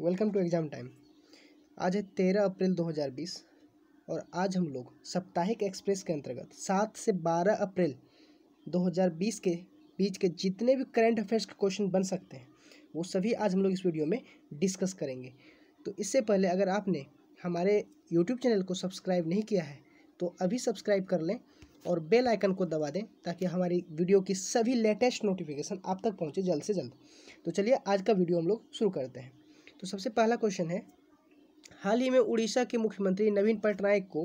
welcome to exam time आज है तेरह अप्रैल 2020 और आज हम लोग साप्ताहिक एक्सप्रेस के अंतर्गत सात से बारह अप्रैल 2020 के बीच के जितने भी करंट अफेयर्स के क्वेश्चन बन सकते हैं वो सभी आज हम लोग इस वीडियो में डिस्कस करेंगे तो इससे पहले अगर आपने हमारे यूट्यूब चैनल को सब्सक्राइब नहीं किया है तो अभी सब्सक्राइब कर लें और बेल आइकन को दबा दें ताकि हमारी वीडियो की सभी लेटेस्ट नोटिफिकेशन आप तक पहुंचे जल्द से जल्द तो चलिए आज का वीडियो हम लोग शुरू करते हैं तो सबसे पहला क्वेश्चन है हाल ही में उड़ीसा के मुख्यमंत्री नवीन पटनायक को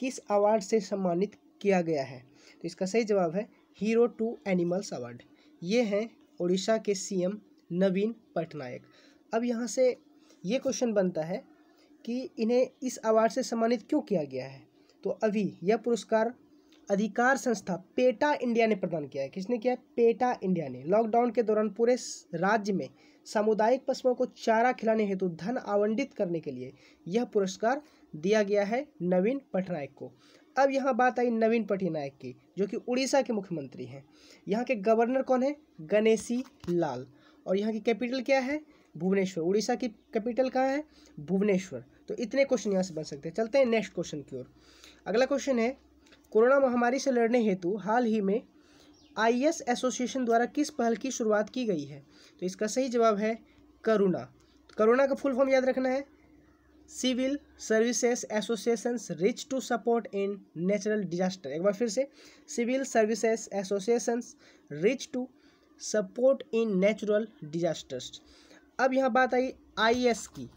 किस अवार्ड से सम्मानित किया गया है तो इसका सही जवाब है हीरो टू एनिमल्स अवार्ड ये हैं उड़ीसा के सीएम नवीन पटनायक अब यहाँ से ये क्वेश्चन बनता है कि इन्हें इस अवार्ड से सम्मानित क्यों किया गया है तो अभी यह पुरस्कार अधिकार संस्था पेटा इंडिया ने प्रदान किया है किसने किया पेटा इंडिया ने लॉकडाउन के दौरान पूरे राज्य में सामुदायिक पशुओं को चारा खिलाने हेतु धन आवंटित करने के लिए यह पुरस्कार दिया गया है नवीन पटनायक को अब यहाँ बात आई नवीन पटनायक की जो कि उड़ीसा के मुख्यमंत्री हैं यहाँ के गवर्नर कौन है गणेशी लाल और यहाँ की कैपिटल क्या है भुवनेश्वर उड़ीसा की कैपिटल कहाँ है भुवनेश्वर तो इतने क्वेश्चन यहाँ से बन सकते हैं चलते हैं नेक्स्ट क्वेश्चन की ओर अगला क्वेश्चन है कोरोना महामारी से लड़ने हेतु हाल ही में आई एस एसोसिएशन द्वारा किस पहल की शुरुआत की गई है तो इसका सही जवाब है करुणा तो करुणा का फुल फॉर्म याद रखना है civil services associations reach to support in natural disaster एक बार फिर से civil services associations reach to support in natural disasters अब यहाँ बात आई आईएएस की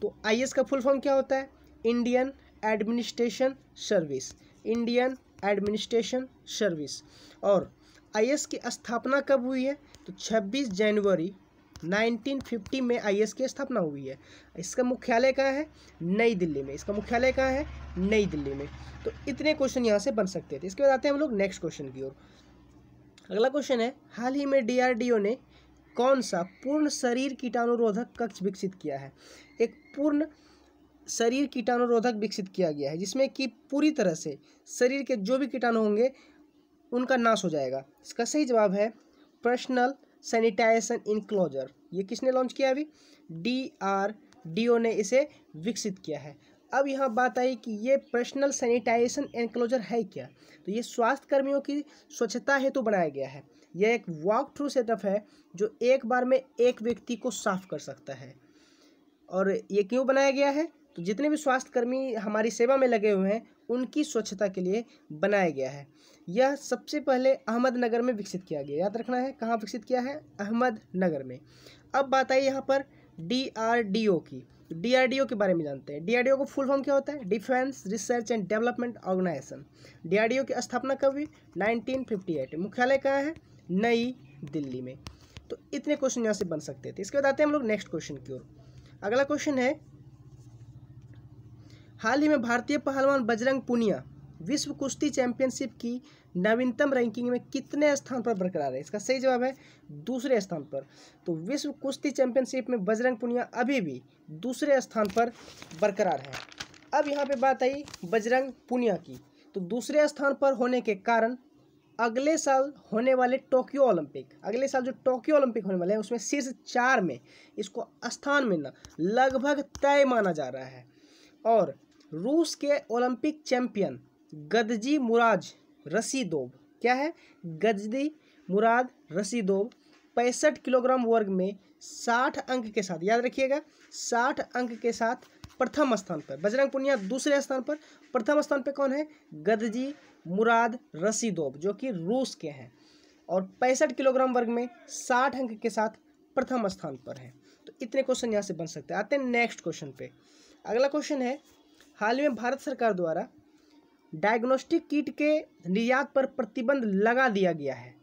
तो आईएएस का फुल फॉर्म क्या होता है Indian administration service Indian administration service और आईएएस की स्थापना कब हुई है तो 26 जनवरी 1950 में आईएएस की स्थापना हुई है इसका मुख्यालय कहाँ है नई दिल्ली में इसका मुख्यालय कहाँ है नई दिल्ली में तो इतने क्वेश्चन यहाँ से बन सकते थे इसके बाद आते हैं हम लोग नेक्स्ट क्वेश्चन की ओर अगला क्वेश्चन है हाल ही में डीआरडीओ ने कौन सा पूर्ण शरीर कीटाणुरोधक कक्ष विकसित किया है एक पूर्ण शरीर कीटाणुरोधक विकसित किया गया है जिसमें कि पूरी तरह से शरीर के जो भी कीटाणु होंगे उनका नाश हो जाएगा इसका सही जवाब है पर्सनल सैनिटाइजेशन इनक्लोजर ये किसने लॉन्च किया अभी डी आर डी ओ ने इसे विकसित किया है अब यहाँ बात आई कि ये पर्सनल सैनिटाइजेशन एनक्लोजर है क्या तो ये स्वास्थ्य कर्मियों की स्वच्छता हेतु तो बनाया गया है यह एक वॉक थ्रू सेटअप है जो एक बार में एक व्यक्ति को साफ कर सकता है और ये क्यों बनाया गया है तो जितने भी स्वास्थ्यकर्मी हमारी सेवा में लगे हुए हैं उनकी स्वच्छता के लिए बनाया गया है यह सबसे पहले अहमदनगर में विकसित किया गया याद रखना है कहाँ विकसित किया है अहमदनगर में अब बात आई यहाँ पर डीआरडीओ की डीआरडीओ के बारे में जानते हैं डीआरडीओ का फुल फॉर्म क्या होता है defence research and development organisation DRDO की स्थापना कब हुई 1958 मुख्यालय कहाँ है नई दिल्ली में तो इतने क्वेश्चन यहाँ से बन सकते थे इसके बाद आते हैं हम लोग नेक्स्ट क्वेश्चन की ओर अगला क्वेश्चन है हाल ही में भारतीय पहलवान बजरंग पुनिया विश्व कुश्ती चैंपियनशिप की नवीनतम रैंकिंग में कितने स्थान पर बरकरार है इसका सही जवाब है दूसरे स्थान पर तो विश्व कुश्ती चैंपियनशिप में बजरंग पुनिया अभी भी दूसरे स्थान पर बरकरार है अब यहाँ पे बात आई बजरंग पुनिया की तो दूसरे स्थान पर होने के कारण अगले साल होने वाले टोक्यो ओलंपिक अगले साल जो टोक्यो ओलंपिक होने वाले हैं उसमें शीर्ष चार में इसको स्थान मिलना लगभग तय माना जा रहा है और रूस के ओलंपिक चैंपियन गदजी मुराद रसीदोब क्या है गदजी मुराद रसीदोब पैंसठ किलोग्राम वर्ग में साठ अंक के साथ याद रखिएगा साठ अंक के साथ प्रथम स्थान पर बजरंग पुनिया दूसरे स्थान पर प्रथम स्थान पर कौन है गदजी मुराद रसीदोब जो कि रूस के हैं और पैंसठ किलोग्राम वर्ग में साठ अंक के साथ प्रथम स्थान पर है तो इतने क्वेश्चन यहाँ से बन सकते हैं आते हैं नेक्स्ट क्वेश्चन पे अगला क्वेश्चन है हाल ही में भारत सरकार द्वारा डायग्नोस्टिक किट के निर्यात पर प्रतिबंध लगा दिया गया है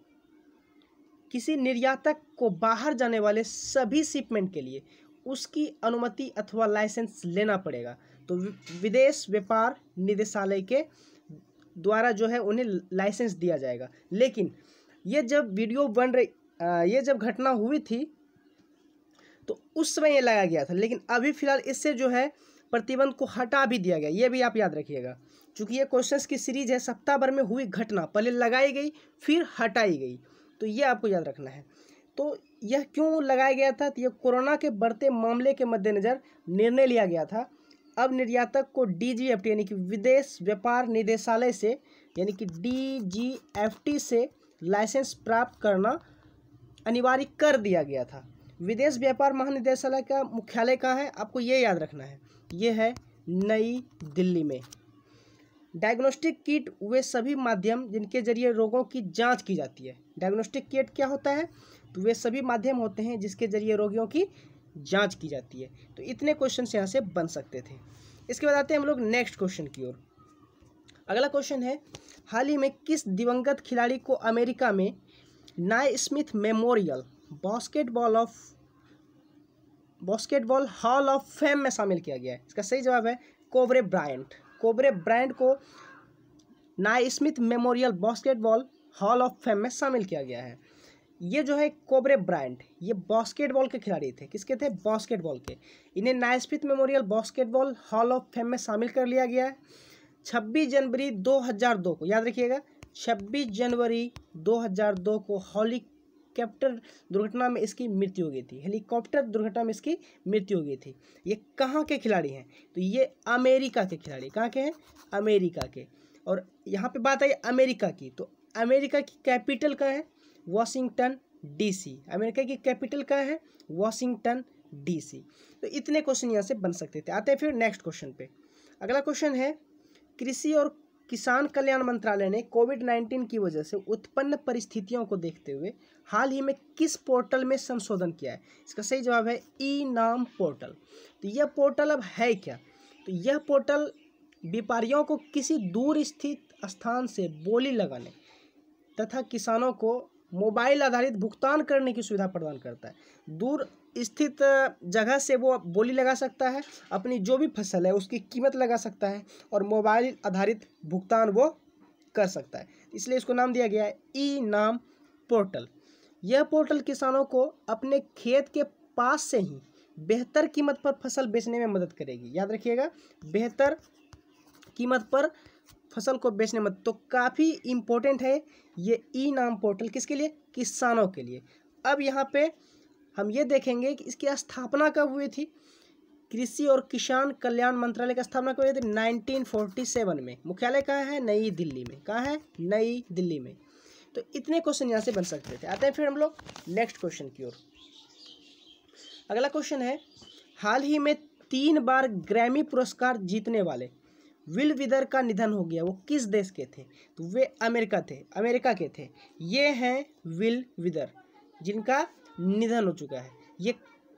किसी निर्यातक को बाहर जाने वाले सभी शिपमेंट के लिए उसकी अनुमति अथवा लाइसेंस लेना पड़ेगा तो विदेश व्यापार निदेशालय के द्वारा जो है उन्हें लाइसेंस दिया जाएगा लेकिन ये जब वीडियो बन रही ये जब घटना हुई थी तो उस समय ये लगाया गया था लेकिन अभी फ़िलहाल इससे जो है प्रतिबंध को हटा भी दिया गया ये भी आप याद रखिएगा चूँकि ये क्वेश्चंस की सीरीज है सप्ताह भर में हुई घटना पहले लगाई गई फिर हटाई गई तो ये आपको याद रखना है तो यह क्यों लगाया गया था तो यह कोरोना के बढ़ते मामले के मद्देनज़र निर्णय लिया गया था अब निर्यातक को टी यानी कि विदेश व्यापार निदेशालय से यानी कि टी से लाइसेंस प्राप्त करना अनिवार्य कर दिया गया था विदेश व्यापार महानिदेशालय का मुख्यालय कहाँ है आपको ये याद रखना है ये है नई दिल्ली में डायग्नोस्टिक किट वे सभी माध्यम जिनके जरिए रोगों की जांच की जाती है डायग्नोस्टिक किट क्या होता है तो वे सभी माध्यम होते हैं जिसके जरिए रोगियों की जांच की जाती है तो इतने क्वेश्चन यहाँ से बन सकते थे इसके बाद आते हैं हम लोग नेक्स्ट क्वेश्चन की ओर अगला क्वेश्चन है हाल ही में किस दिवंगत खिलाड़ी को अमेरिका में Naismith memorial basketball of basketball hall of fame में शामिल किया गया है इसका सही जवाब है कोवरे ब्रायंट कोबरे ब्रांड को Naismith memorial basketball hall of fame में शामिल किया गया है ये जो है कोबरे ब्रांड ये बास्केटबॉल के खिलाड़ी थे किसके थे बास्केटबॉल के इन्हें Naismith memorial basketball hall of fame में शामिल कर लिया गया है छब्बीस जनवरी दो को याद रखिएगा छब्बीस जनवरी 2002 को हॉली हेलीकॉप्टर दुर्घटना में इसकी मृत्यु हो गई थी हेलीकॉप्टर दुर्घटना में इसकी मृत्यु हो गई थी ये कहाँ के खिलाड़ी हैं तो ये अमेरिका के खिलाड़ी कहाँ के हैं अमेरिका के और यहाँ पे बात आई अमेरिका की तो अमेरिका की कैपिटल कहाँ है वॉशिंगटन डीसी अमेरिका की कैपिटल कहाँ है वॉशिंगटन डीसी तो इतने क्वेश्चन यहाँ से बन सकते थे आते हैं फिर नेक्स्ट क्वेश्चन पे अगला क्वेश्चन है कृषि और किसान कल्याण मंत्रालय ने कोविड नाइन्टीन की वजह से उत्पन्न परिस्थितियों को देखते हुए हाल ही में किस पोर्टल में संशोधन किया है इसका सही जवाब है ई नाम पोर्टल तो यह पोर्टल अब है क्या तो यह पोर्टल व्यापारियों को किसी दूर स्थित स्थान से बोली लगाने तथा किसानों को मोबाइल आधारित भुगतान करने की सुविधा प्रदान करता है दूर स्थित जगह से वो बोली लगा सकता है अपनी जो भी फसल है उसकी कीमत लगा सकता है और मोबाइल आधारित भुगतान वो कर सकता है इसलिए इसको नाम दिया गया है ई नाम पोर्टल यह पोर्टल किसानों को अपने खेत के पास से ही बेहतर कीमत पर फसल बेचने में मदद करेगी याद रखिएगा बेहतर कीमत पर फसल को बेचने में तो काफ़ी इम्पोर्टेंट है ये ई नाम पोर्टल किसके लिए किसानों के लिए अब यहाँ पे हम ये देखेंगे कि इसकी स्थापना कब हुई थी कृषि और किसान कल्याण मंत्रालय की स्थापना कब हुई थी 1947 में मुख्यालय कहाँ है नई दिल्ली में कहाँ है नई दिल्ली में तो इतने क्वेश्चन यहाँ से बन सकते थे आते हैं फिर हम लोग नेक्स्ट क्वेश्चन की ओर अगला क्वेश्चन है हाल ही में तीन बार ग्रैमी पुरस्कार जीतने वाले विल विदर का निधन हो गया वो किस देश के थे तो वे अमेरिका थे अमेरिका के थे ये हैं विल विदर जिनका निधन हो चुका है ये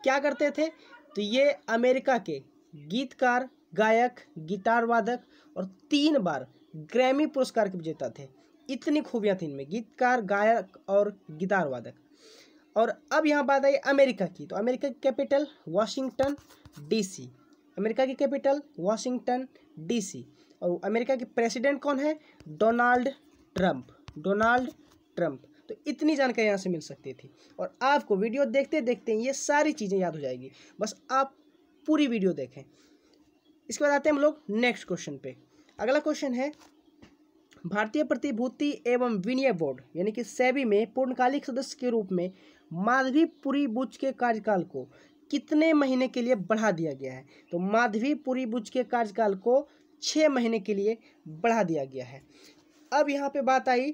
क्या करते थे तो ये अमेरिका के गीतकार गायक गिटार वादक और तीन बार ग्रैमी पुरस्कार के विजेता थे इतनी खूबियाँ थी इनमें गीतकार गायक और गिटार वादक और अब यहाँ बात आई अमेरिका की तो अमेरिका की कैपिटल वाशिंगटन डीसी अमेरिका की कैपिटल वाशिंगटन डीसी और अमेरिका के प्रेसिडेंट कौन है डोनाल्ड ट्रंप डोनाल्ड ट्रंप तो इतनी जानकारी यहाँ से मिल सकती थी और आपको वीडियो देखते देखते ये सारी चीज़ें याद हो जाएगी बस आप पूरी वीडियो देखें इसके बाद आते हैं हम लोग नेक्स्ट क्वेश्चन पे अगला क्वेश्चन है भारतीय प्रतिभूति एवं विनिय बोर्ड यानी कि सेबी में पूर्णकालिक सदस्य के रूप में माधवी पुरी बुज के कार्यकाल को कितने महीने के लिए बढ़ा दिया गया है तो माधवी पुरी बुज के कार्यकाल को छः महीने के लिए बढ़ा दिया गया है अब यहाँ पे बात आई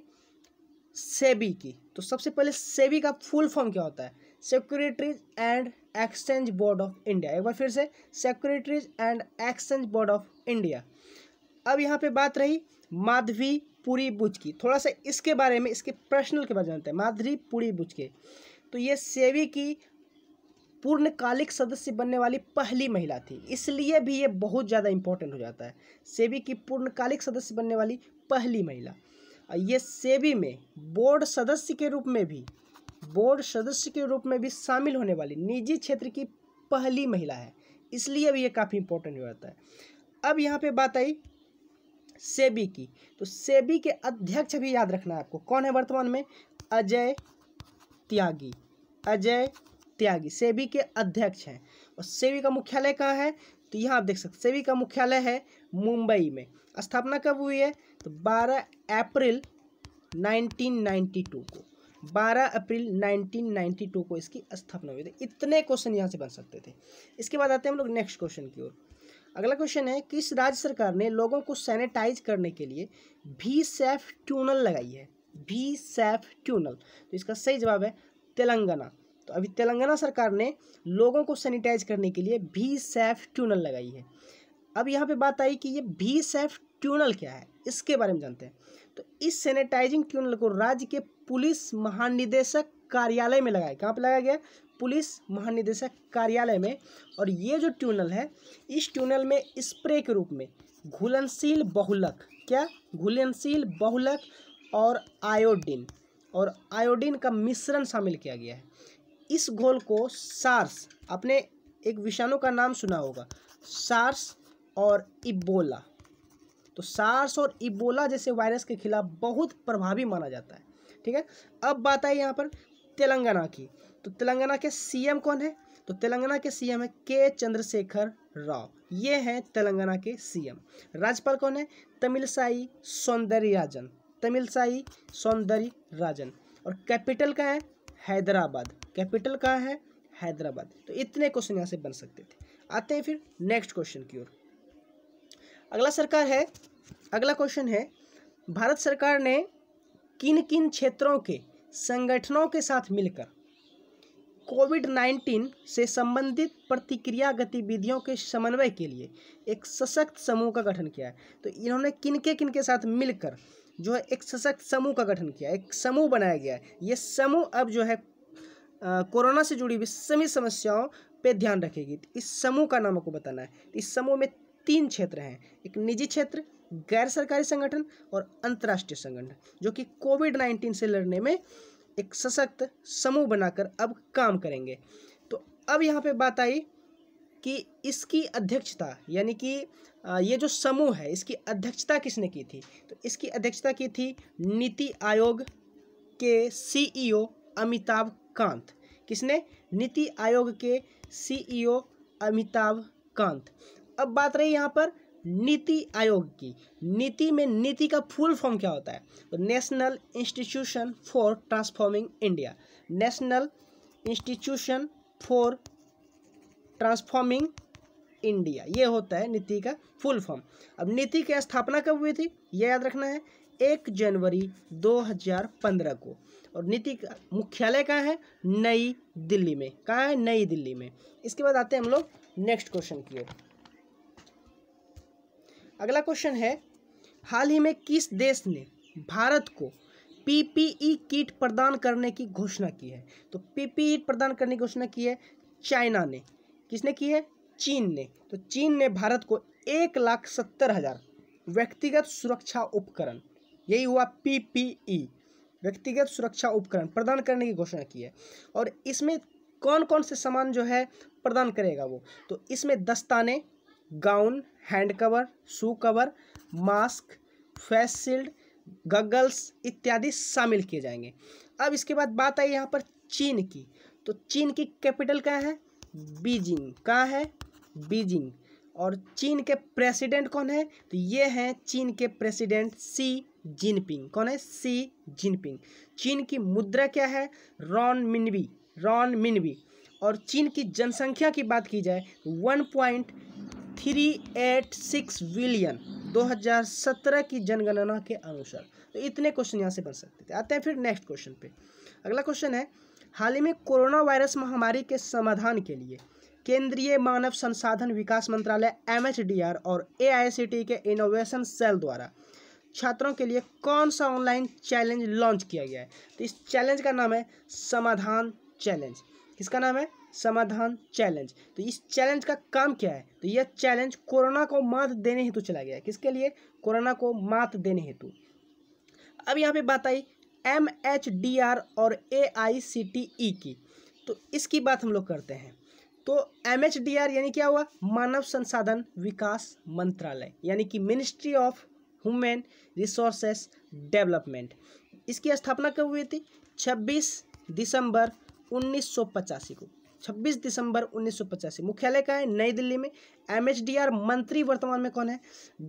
सेबी की तो सबसे पहले सेबी का फुल फॉर्म क्या होता है securities and exchange board of India एक बार फिर से securities and exchange board of India अब यहाँ पे बात रही माधवी पुरी बुज की थोड़ा सा इसके बारे में इसके पर्सनल के बारे में जानते हैं माधवी पुरी बुज के तो ये सेवी की पूर्णकालिक सदस्य बनने वाली पहली महिला थी इसलिए भी ये बहुत ज़्यादा इंपॉर्टेंट हो जाता है सेबी की पूर्णकालिक सदस्य बनने वाली पहली महिला ये सेबी में बोर्ड सदस्य के रूप में भी बोर्ड सदस्य के रूप में भी शामिल होने वाली निजी क्षेत्र की पहली महिला है इसलिए भी ये काफ़ी इंपॉर्टेंट हो जाता है अब यहाँ पे बात आई सेबी की तो सेबी के अध्यक्ष भी याद रखना है आपको कौन है वर्तमान में अजय त्यागी अजय त्यागी सेबी के अध्यक्ष हैं और सेबी का मुख्यालय कहाँ है तो यहाँ आप देख सकते सेबी का मुख्यालय है मुंबई में स्थापना कब हुई है तो 12 अप्रैल 1992 को 12 अप्रैल 1992 को इसकी स्थापना हुई थी इतने क्वेश्चन यहाँ से बन सकते थे इसके बाद आते हैं हम लोग नेक्स्ट क्वेश्चन की ओर अगला क्वेश्चन है किस राज्य सरकार ने लोगों को सैनिटाइज करने के लिए भी सैफ ट्यूनल लगाई है भी सैफ ट्यूनल तो इसका सही जवाब है तेलंगाना तो अभी तेलंगाना सरकार ने लोगों को सैनिटाइज करने के लिए भी सैफ ट्यूनल लगाई है अब यहाँ पे बात आई कि ये भी सैफ ट्यूनल क्या है इसके बारे में जानते हैं तो इस सैनिटाइजिंग ट्यूनल को राज्य के पुलिस महानिदेशक कार्यालय में लगाया कहाँ पर लगाया गया पुलिस महानिदेशक कार्यालय में और ये जो ट्यूनल है इस ट्यूनल में स्प्रे के रूप में घुलनशील बहुलक क्या घुलनशील बहुलक और आयोडीन और आयोडीन का मिश्रण शामिल किया गया है इस घोल को सार्स अपने एक विषाणु का नाम सुना होगा सार्स और इबोला तो सार्स और इबोला जैसे वायरस के खिलाफ बहुत प्रभावी माना जाता है ठीक है अब बात आई यहाँ पर तेलंगाना की तो तेलंगाना के सीएम कौन है तो तेलंगाना के सीएम है के चंद्रशेखर राव ये हैं तेलंगाना के सीएम राज्यपाल कौन है तमिलसाई राजन तमिलसाई राजन और कैपिटल का है हैदराबाद कैपिटल का है हैदराबाद तो इतने क्वेश्चन यहाँ से बन सकते थे आते हैं फिर नेक्स्ट क्वेश्चन की ओर अगला सरकार है अगला क्वेश्चन है भारत सरकार ने किन किन क्षेत्रों के संगठनों के साथ मिलकर कोविड नाइन्टीन से संबंधित प्रतिक्रिया गतिविधियों के समन्वय के लिए एक सशक्त समूह का गठन किया है तो इन्होंने किन किन किनके साथ मिलकर जो है एक सशक्त समूह का गठन किया एक समूह बनाया गया है ये समूह अब जो है आ, कोरोना से जुड़ी हुई सभी समस्याओं पे ध्यान रखेगी इस समूह का नाम आपको बताना है इस समूह में तीन क्षेत्र हैं एक निजी क्षेत्र गैर सरकारी संगठन और अंतर्राष्ट्रीय संगठन जो कि कोविड नाइन्टीन से लड़ने में एक सशक्त समूह बनाकर अब काम करेंगे तो अब यहाँ पे बात आई कि इसकी अध्यक्षता यानी कि ये जो समूह है इसकी अध्यक्षता किसने की थी तो इसकी अध्यक्षता की थी नीति आयोग के सीईओ अमिताभ कांत किसने नीति आयोग के सीईओ अमिताभ कांत अब बात रही यहाँ पर नीति आयोग की नीति में नीति का फुल फॉर्म क्या होता है तो national institution for transforming India national institution for transforming India ये होता है नीति का फुल फॉर्म अब नीति की स्थापना कब हुई थी यह याद रखना है एक जनवरी 2015 को और नीति का मुख्यालय कहाँ है नई दिल्ली में कहाँ है नई दिल्ली में इसके बाद आते हैं हम लोग नेक्स्ट क्वेश्चन की ओर अगला क्वेश्चन है हाल ही में किस देश ने भारत को पीपीई किट प्रदान करने की घोषणा की है तो पीपीई प्रदान करने की घोषणा की है चाइना ने किसने की है चीन ने तो चीन ने भारत को एक लाख सत्तर हज़ार व्यक्तिगत सुरक्षा उपकरण यही हुआ पीपीई व्यक्तिगत सुरक्षा उपकरण प्रदान करने की घोषणा की है और इसमें कौन कौन से सामान जो है प्रदान करेगा वो तो इसमें दस्ताने gown hand cover shoe cover mask face shield goggles इत्यादि शामिल किए जाएंगे अब इसके बाद बात आई यहाँ पर चीन की तो चीन की कैपिटल कहाँ है बीजिंग कहाँ है बीजिंग और चीन के प्रेसिडेंट कौन है तो ये हैं चीन के प्रेसिडेंट सी जिनपिंग कौन है सी जिनपिंग चीन की मुद्रा क्या है रॉन मिनवी रॉन मिनवी और चीन की जनसंख्या की बात की जाए one point three eight six billion 2017 की जनगणना के अनुसार तो इतने क्वेश्चन यहाँ से बन सकते थे आते हैं फिर नेक्स्ट क्वेश्चन पे अगला क्वेश्चन है हाल ही में कोरोना वायरस महामारी के समाधान के लिए केंद्रीय मानव संसाधन विकास मंत्रालय एम और ए e के इनोवेशन सेल द्वारा छात्रों के लिए कौन सा ऑनलाइन चैलेंज लॉन्च किया गया है तो इस चैलेंज का नाम है समाधान चैलेंज किसका नाम है समाधान चैलेंज तो इस चैलेंज का काम क्या है तो यह चैलेंज कोरोना को मात देने हेतु चला गया है किसके लिए कोरोना को मात देने हेतु अब यहाँ पे बात I M H D R और A I C T E की तो इसकी बात हम लोग करते हैं तो एम एच डी आर यानी क्या हुआ मानव संसाधन विकास मंत्रालय यानी कि ministry of human resources development इसकी स्थापना कब हुई थी छब्बीस दिसंबर पचासी को छब्बीस दिसंबर उन्नीस मुख्यालय का है नई दिल्ली में आर मंत्री वर्तमान में कौन है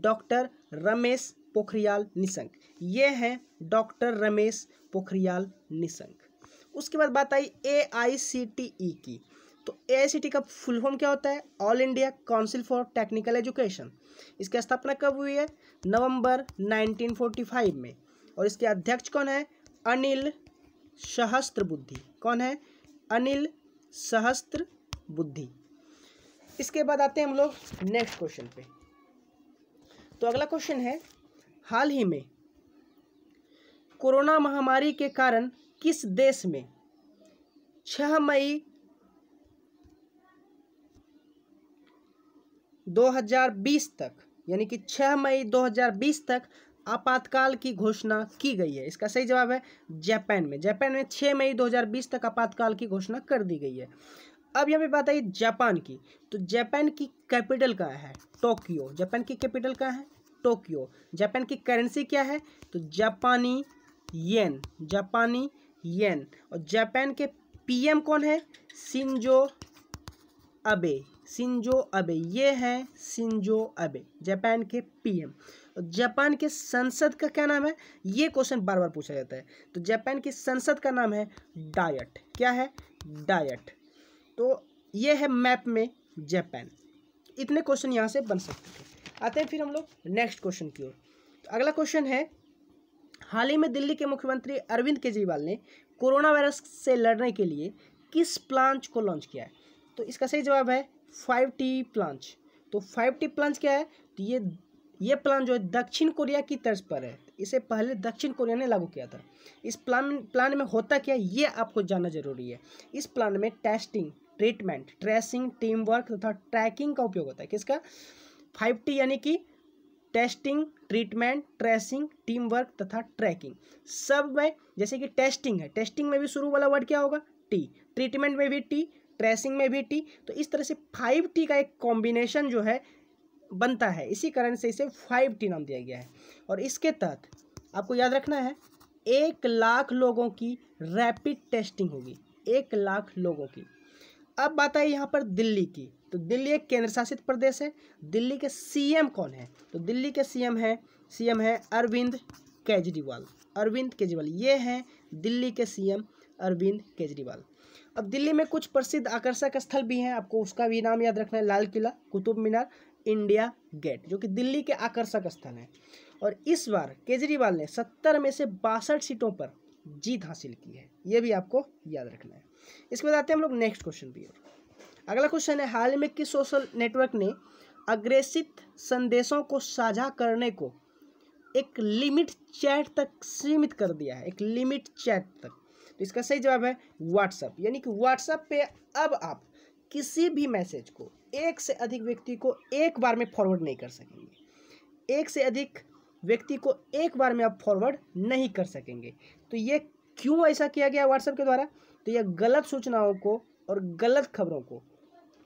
डॉक्टर रमेश पोखरियाल निशंक ये हैं डॉक्टर रमेश पोखरियाल निशंक उसके बाद बात आई ए e की तो ए e का फुल फॉर्म क्या होता है all India council for technical education इसकी स्थापना कब हुई है नवंबर 1945 में और इसके अध्यक्ष कौन है अनिल सहस्त्र बुद्धि कौन है अनिल सहस्त्र बुद्धि इसके बाद आते हैं हम लोग नेक्स्ट क्वेश्चन पे तो अगला क्वेश्चन है हाल ही में कोरोना महामारी के कारण किस देश में छह मई 2020 तक यानी कि छह मई 2020 तक आपातकाल की घोषणा की गई है इसका सही जवाब है जापान में जापान में 6 मई 2020 तक आपातकाल की घोषणा कर दी गई है अब यहाँ पे बात आई जापान की तो जापान की कैपिटल कहाँ है टोक्यो जापान की कैपिटल कहाँ है टोक्यो जापान की करेंसी क्या है तो जापानी येन जापानी येन और जापान के पीएम कौन है सिंजो अबे सिंजो अबे ये हैं सिंजो अबे जापान के पीएम जापान के संसद का क्या नाम है ये क्वेश्चन बार बार पूछा जाता है तो जापान की संसद का नाम है डायट क्या है डायट तो ये है मैप में जापान इतने क्वेश्चन यहाँ से बन सकते थे आते हैं फिर हम लोग नेक्स्ट क्वेश्चन की ओर तो अगला क्वेश्चन है हाल ही में दिल्ली के मुख्यमंत्री अरविंद केजरीवाल ने कोरोना वायरस से लड़ने के लिए किस प्लांच को लॉन्च किया है तो इसका सही जवाब है फाइव टी प्लांच तो फाइव टी प्लांच क्या है तो ये ये प्लान जो है दक्षिण कोरिया की तर्ज पर है इसे पहले दक्षिण कोरिया ने लागू किया था इस प्लान प्लान में होता क्या है ये आपको जानना जरूरी है इस प्लान में testing treatment tracing team work तथा ट्रैकिंग का उपयोग होता है किसका फाइव टी यानी कि testing treatment tracing team work तथा ट्रैकिंग सब में जैसे कि टेस्टिंग है टेस्टिंग में भी शुरू वाला वर्ड क्या होगा टी ट्रीटमेंट में भी टी ट्रेसिंग में भी टी तो इस तरह से फाइव टी का एक कॉम्बिनेशन जो है बनता है इसी कारण से इसे फाइव टी नाम दिया गया है और इसके तहत आपको याद रखना है एक लाख लोगों की रैपिड टेस्टिंग होगी एक लाख लोगों की अब बात आई यहाँ पर दिल्ली की तो दिल्ली एक केंद्र शासित प्रदेश है दिल्ली के सीएम कौन है तो दिल्ली के सीएम है सीएम है अरविंद केजरीवाल अरविंद केजरीवाल ये हैं दिल्ली के सीएम अरविंद केजरीवाल अब दिल्ली में कुछ प्रसिद्ध आकर्षक स्थल भी हैं आपको उसका भी नाम याद रखना है लाल किला कुतुब मीनार इंडिया गेट जो कि दिल्ली के आकर्षक स्थल है और इस बार केजरीवाल ने सत्तर में से बासठ सीटों पर जीत हासिल की है ये भी आपको याद रखना है इसके बाद आते हैं हम लोग नेक्स्ट क्वेश्चन भी अगला क्वेश्चन है हाल में किस सोशल नेटवर्क ने अग्रेसित संदेशों को साझा करने को एक लिमिट चैट तक सीमित कर दिया है एक लिमिट चैट तक तो इसका सही जवाब है व्हाट्सएप यानी कि व्हाट्सएप पे अब आप किसी भी मैसेज को एक से अधिक व्यक्ति को एक बार में फॉरवर्ड नहीं कर सकेंगे एक से अधिक व्यक्ति को एक बार में आप फॉरवर्ड नहीं कर सकेंगे तो ये क्यों ऐसा किया गया व्हाट्सएप के द्वारा तो यह गलत सूचनाओं को और गलत खबरों को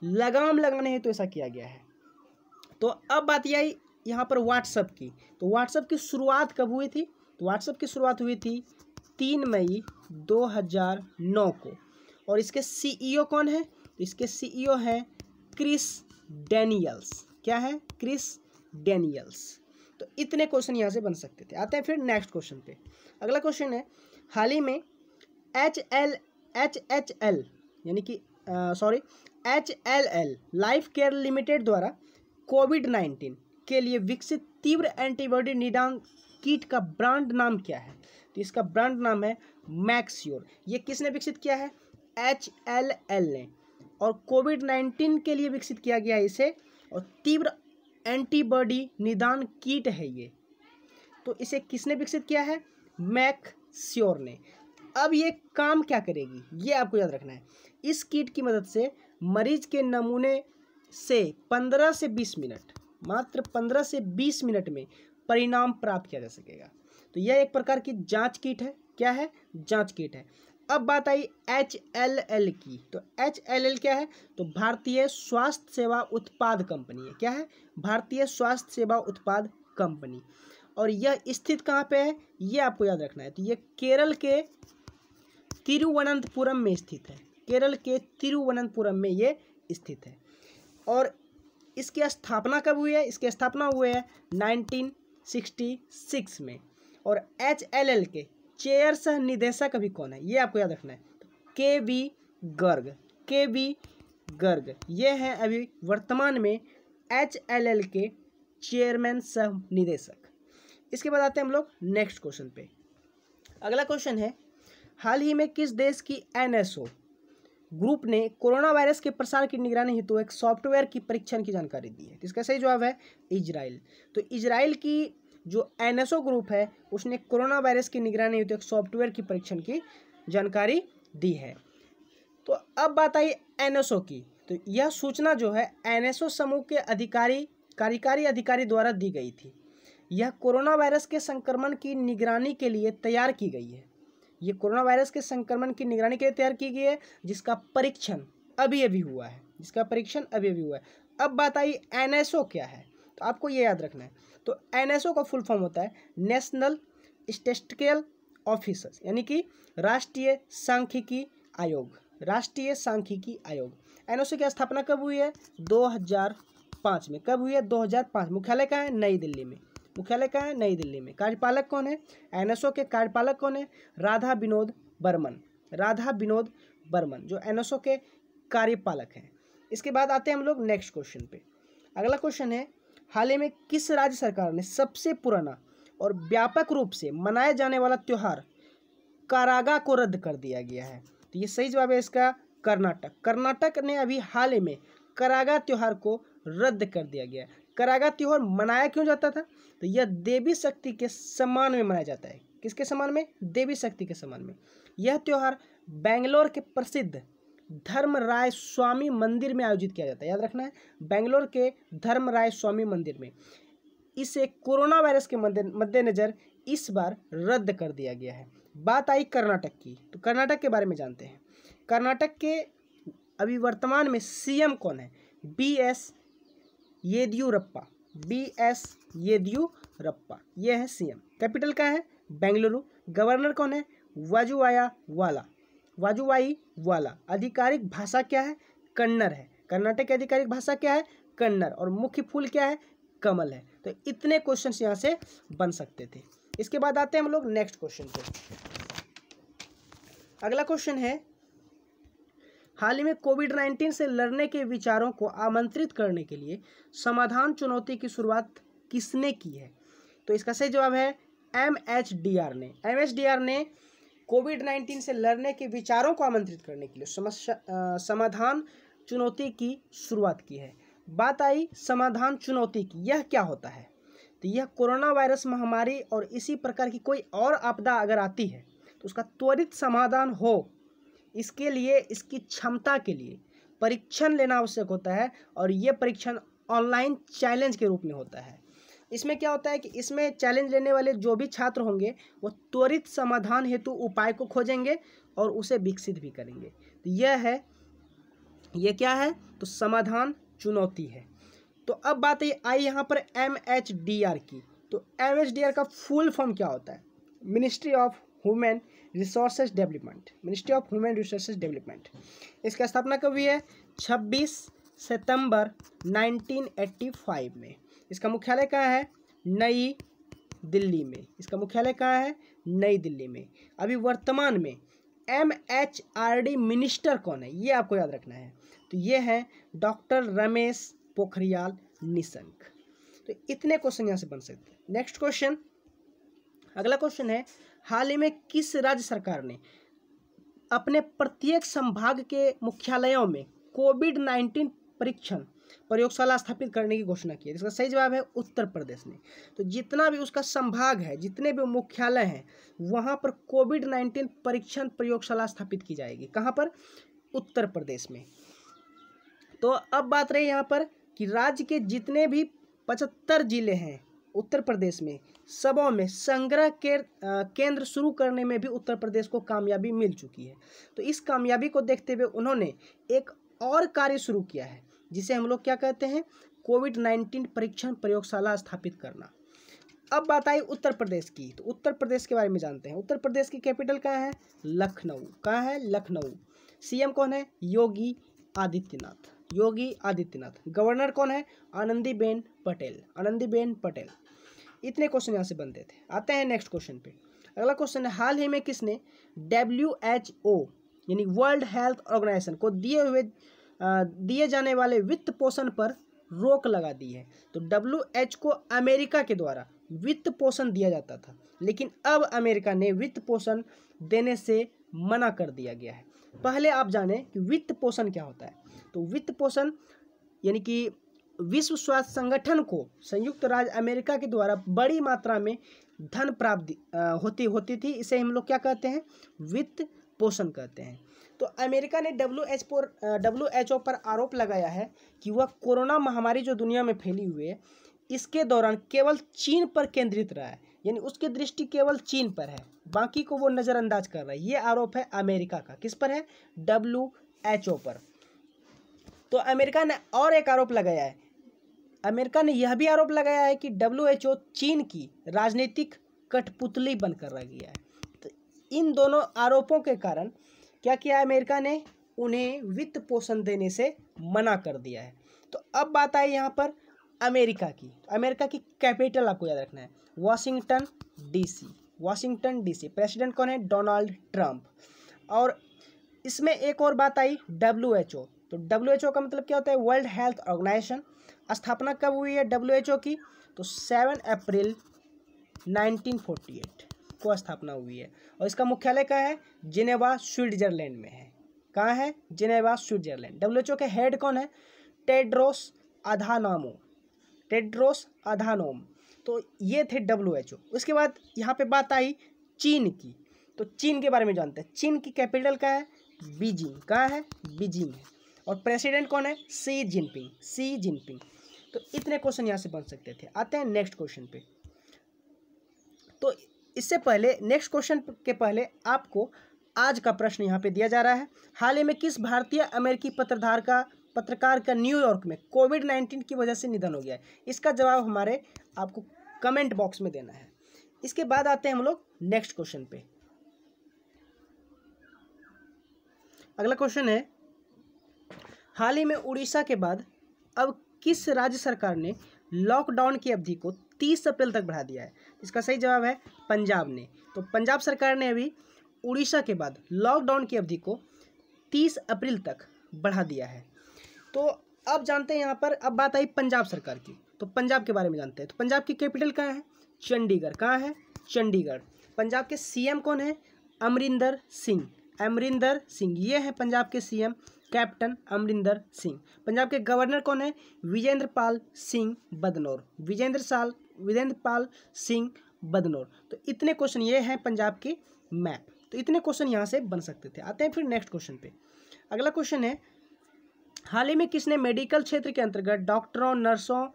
लगाम लगाने हेतु तो ऐसा किया गया है तो अब बात यह आई यहाँ पर व्हाट्सएप की तो व्हाट्सअप की शुरुआत कब हुई थी तो व्हाट्सएप की शुरुआत हुई थी तीन मई 2009 को और इसके सीईओ e कौन है तो इसके सीईओ e हैं क्रिस डेनियल्स क्या है क्रिस डेनियल्स तो इतने क्वेश्चन यहाँ से बन सकते थे आते हैं फिर नेक्स्ट क्वेश्चन पे अगला क्वेश्चन है हाल ही में H L H H L यानी कि sorry H L L life care limited द्वारा कोविड नाइन्टीन के लिए विकसित तीव्र एंटीबॉडी निदान किट का ब्रांड नाम क्या है तो इसका ब्रांड नाम है मैक्स्योर ये किसने विकसित किया है एच एल एल ने और कोविड नाइन्टीन के लिए विकसित किया गया इसे और तीव्र एंटीबॉडी निदान किट है ये तो इसे किसने विकसित किया है मैक श्योर ने अब ये काम क्या करेगी ये आपको याद रखना है इस किट की मदद से मरीज के नमूने से पंद्रह से बीस मिनट मात्र पंद्रह से बीस मिनट में परिणाम प्राप्त किया जा सकेगा तो यह एक प्रकार की जांच किट है क्या है जांच किट है अब बात आई एच एल एल की तो एच एल एल क्या है तो भारतीय स्वास्थ्य सेवा उत्पाद कंपनी है क्या है भारतीय स्वास्थ्य सेवा उत्पाद कंपनी और यह स्थित कहाँ पे है ये आपको याद रखना है तो ये केरल के तिरुवनंतपुरम में स्थित है केरल के तिरुवनंतपुरम में ये स्थित है और इसकी स्थापना कब हुई है इसकी स्थापना हुई है 1966 में और एच एल एल के चेयर सह निदेशक अभी कौन है ये आपको याद रखना है के बी गर्ग के बी गर्ग ये हैं अभी वर्तमान में एच एल एल के चेयरमैन सह निदेशक इसके बाद आते हैं हम लोग नेक्स्ट क्वेश्चन पे अगला क्वेश्चन है हाल ही में किस देश की एन एस ओ ग्रुप ने कोरोना वायरस के प्रसार की निगरानी हेतु तो एक सॉफ्टवेयर की परीक्षण की जानकारी दी है इसका सही जवाब है इजराइल तो इजराइल की जो एनएसओ ग्रुप है उसने कोरोना वायरस की निगरानी उद्योग सॉफ्टवेयर की परीक्षण की जानकारी दी है तो अब बात आई एनएसओ की तो यह सूचना जो है एनएसओ समूह के अधिकारी कार्यकारी अधिकारी द्वारा दी गई थी यह कोरोना वायरस के संक्रमण की निगरानी के लिए तैयार की गई है यह कोरोना वायरस के संक्रमण की निगरानी के लिए तैयार की गई है जिसका परीक्षण अभी अभी हुआ है जिसका परीक्षण अभी अभी हुआ है अब बात आई एनएसओ क्या है तो आपको ये याद रखना है तो एन का फुल फॉर्म होता है नेशनल स्टेस्टिकल ऑफिसर्स यानी कि राष्ट्रीय सांख्यिकी आयोग राष्ट्रीय सांख्यिकी आयोग एन की स्थापना कब हुई है 2005 में कब हुई है 2005 मुख्यालय कहाँ है नई दिल्ली में मुख्यालय कहाँ है नई दिल्ली में कार्यपालक कौन है एन के कार्यपालक कौन है राधा विनोद बर्मन राधा विनोद बर्मन जो एन के कार्यपालक हैं इसके बाद आते हैं हम लोग नेक्स्ट क्वेश्चन पे अगला क्वेश्चन है हाल ही में किस राज्य सरकार ने सबसे पुराना और व्यापक रूप से मनाया जाने वाला त्यौहार कारागा को रद्द कर दिया गया है तो ये सही जवाब है इसका कर्नाटक कर्नाटक ने अभी हाल ही में करागा त्यौहार को रद्द कर दिया गया है करागा त्यौहार मनाया क्यों जाता था तो यह देवी शक्ति के सम्मान में मनाया जाता है किसके सम्मान में देवी शक्ति के सम्मान में यह त्यौहार बेंगलोर के प्रसिद्ध धर्मराय स्वामी मंदिर में आयोजित किया जाता है याद रखना है बेंगलोर के धर्मराय स्वामी मंदिर में इसे कोरोना वायरस के मद्देनज़र इस बार रद्द कर दिया गया है बात आई कर्नाटक की तो कर्नाटक के बारे में जानते हैं कर्नाटक के अभी वर्तमान में सीएम कौन है B S Yediyurappa B S Yediyurappa ये है सीएम कैपिटल का है बेंगलुरु गवर्नर कौन है वजुआया वाला वाजुवाई वाला आधिकारिक भाषा क्या है कन्नर है कर्नाटक की आधिकारिक भाषा क्या है कन्नर और मुख्य फूल क्या है कमल है तो इतने क्वेश्चन यहाँ से बन सकते थे इसके बाद आते हैं हम लोग नेक्स्ट क्वेश्चन पे अगला क्वेश्चन है हाल ही में कोविड नाइन्टीन से लड़ने के विचारों को आमंत्रित करने के लिए समाधान चुनौती की शुरुआत किसने की है तो इसका सही जवाब है एम एच डी आर ने एम एच डी आर ने कोविड नाइन्टीन से लड़ने के विचारों को आमंत्रित करने के लिए समस्या समाधान चुनौती की शुरुआत की है बात आई समाधान चुनौती की यह क्या होता है तो यह कोरोना वायरस महामारी और इसी प्रकार की कोई और आपदा अगर आती है तो उसका त्वरित समाधान हो इसके लिए इसकी क्षमता के लिए परीक्षण लेना आवश्यक होता है और ये परीक्षण ऑनलाइन चैलेंज के रूप में होता है इसमें क्या होता है कि इसमें चैलेंज लेने वाले जो भी छात्र होंगे वो त्वरित समाधान हेतु उपाय को खोजेंगे और उसे विकसित भी करेंगे तो यह है यह क्या है तो समाधान चुनौती है तो अब बात है आई यहाँ पर एम एच डी आर की तो एम एच डी आर का फुल फॉर्म क्या होता है ministry of human resources development ministry of human resources development इसका स्थापना कब हुई है 26 सितंबर 1985 में इसका मुख्यालय कहाँ है नई दिल्ली में इसका मुख्यालय कहाँ है नई दिल्ली में अभी वर्तमान में M H R D minister कौन है ये आपको याद रखना है तो ये है डॉक्टर रमेश पोखरियाल निशंक तो इतने क्वेश्चन यहाँ से बन सकते हैं नेक्स्ट क्वेश्चन अगला क्वेश्चन है हाल ही में किस राज्य सरकार ने अपने प्रत्येक संभाग के मुख्यालयों में कोविड नाइन्टीन परीक्षण प्रयोगशाला स्थापित करने की घोषणा की है जिसका सही जवाब है उत्तर प्रदेश ने तो जितना भी उसका संभाग है जितने भी मुख्यालय हैं वहाँ पर कोविड नाइन्टीन परीक्षण प्रयोगशाला स्थापित की जाएगी कहाँ पर उत्तर प्रदेश में तो अब बात रही यहाँ पर कि राज्य के जितने भी पचहत्तर जिले हैं उत्तर प्रदेश में सबों में संग्रह के केंद्र शुरू करने में भी उत्तर प्रदेश को कामयाबी मिल चुकी है तो इस कामयाबी को देखते हुए उन्होंने एक और कार्य शुरू किया है जिसे हम लोग क्या कहते हैं कोविड नाइन्टीन परीक्षण प्रयोगशाला स्थापित करना अब बात आई उत्तर प्रदेश की तो उत्तर प्रदेश के बारे में जानते हैं उत्तर प्रदेश की कैपिटल कहाँ है लखनऊ कहाँ है लखनऊ सीएम कौन है योगी आदित्यनाथ योगी आदित्यनाथ गवर्नर कौन है आनंदीबेन पटेल आनंदीबेन पटेल इतने क्वेश्चन यहाँ से बनते थे आते हैं नेक्स्ट क्वेश्चन पे अगला क्वेश्चन है हाल ही में किसने डब्ल्यू एच ओ यानी वर्ल्ड हेल्थ ऑर्गेनाइजेशन को दिए हुए दिए जाने वाले वित्त पोषण पर रोक लगा दी है तो डब्ल्यू एच को अमेरिका के द्वारा वित्त पोषण दिया जाता था लेकिन अब अमेरिका ने वित्त पोषण देने से मना कर दिया गया है पहले आप जाने कि वित्त पोषण क्या होता है तो वित्त पोषण यानी कि विश्व स्वास्थ्य संगठन को संयुक्त राज्य अमेरिका के द्वारा बड़ी मात्रा में धन प्राप्त होती होती थी इसे हम लोग क्या कहते हैं वित्त पोषण कहते हैं तो अमेरिका ने डब्ल्यू एच पर डब्ल्यू एच ओ पर आरोप लगाया है कि वह कोरोना महामारी जो दुनिया में फैली हुई है इसके दौरान केवल चीन पर केंद्रित रहा है यानी उसकी दृष्टि केवल चीन पर है बाकी को वो नज़रअंदाज कर रहा है ये आरोप है अमेरिका का किस पर है डब्ल्यू एच ओ पर तो अमेरिका ने और एक आरोप लगाया है अमेरिका ने यह भी आरोप लगाया है कि डब्ल्यू एच ओ चीन की राजनीतिक कठपुतली बनकर रह गया है तो इन दोनों आरोपों के कारण क्या किया अमेरिका ने उन्हें वित्त पोषण देने से मना कर दिया है तो अब बात आई यहाँ पर अमेरिका की अमेरिका की कैपिटल आपको याद रखना है Washington DC Washington DC president कौन है डोनाल्ड ट्रंप और इसमें एक और बात आई डब्ल्यू एच ओ तो डब्ल्यू एच ओ का मतलब क्या होता है वर्ल्ड हेल्थ ऑर्गेनाइजेशन स्थापना कब हुई है डब्ल्यू एच ओ की तो सेवन अप्रैल नाइनटीन को स्थापना हुई है और इसका मुख्यालय कहाँ है जिनेवा स्विट्जरलैंड में है कहाँ है जिनेवा स्विट्जरलैंड डब्ल्यूएचओ के हेड कौन है टेड्रोस अधानामो टेड्रोस अधानोम तो ये थे डब्ल्यू उसके बाद यहाँ पे बात आई चीन की तो चीन के बारे में जानते हैं चीन की कैपिटल कहाँ है बीजिंग कहाँ है बीजिंग है और प्रेसिडेंट कौन है सी जिनपिंग सी जिनपिंग तो इतने क्वेश्चन यहाँ से बन सकते थे आते हैं नेक्स्ट क्वेश्चन पे तो इससे पहले नेक्स्ट क्वेश्चन के पहले आपको आज का प्रश्न यहाँ पे दिया जा रहा है हाल ही में किस भारतीय अमेरिकी पत्रधार का पत्रकार का न्यूयॉर्क में कोविड नाइन्टीन की वजह से निधन हो गया है इसका जवाब हमारे आपको कमेंट बॉक्स में देना है इसके बाद आते हैं हम लोग नेक्स्ट क्वेश्चन पे अगला क्वेश्चन है हाल ही में उड़ीसा के बाद अब किस राज्य सरकार ने लॉकडाउन की अवधि को तीस अप्रैल तक बढ़ा दिया है इसका सही जवाब है पंजाब ने तो पंजाब सरकार ने अभी उड़ीसा के बाद लॉकडाउन की अवधि को तीस अप्रैल तक बढ़ा दिया है तो अब जानते हैं यहाँ पर अब बात आई पंजाब सरकार की तो पंजाब के बारे में जानते हैं तो पंजाब की कैपिटल कहाँ है चंडीगढ़ कहाँ है चंडीगढ़ पंजाब के सीएम कौन है अमरिंदर सिंह अमरिंदर सिंह ये है पंजाब के सीएम कैप्टन अमरिंदर सिंह पंजाब के गवर्नर कौन है विजेंद्र पाल सिंह बदनौर विजेंद्र साल वीरेंद्र पाल सिंह बदनौर तो इतने क्वेश्चन ये हैं पंजाब के मैप तो इतने क्वेश्चन यहाँ से बन सकते थे आते हैं फिर नेक्स्ट क्वेश्चन पे अगला क्वेश्चन है हाल ही में किसने मेडिकल क्षेत्र के अंतर्गत डॉक्टरों नर्सों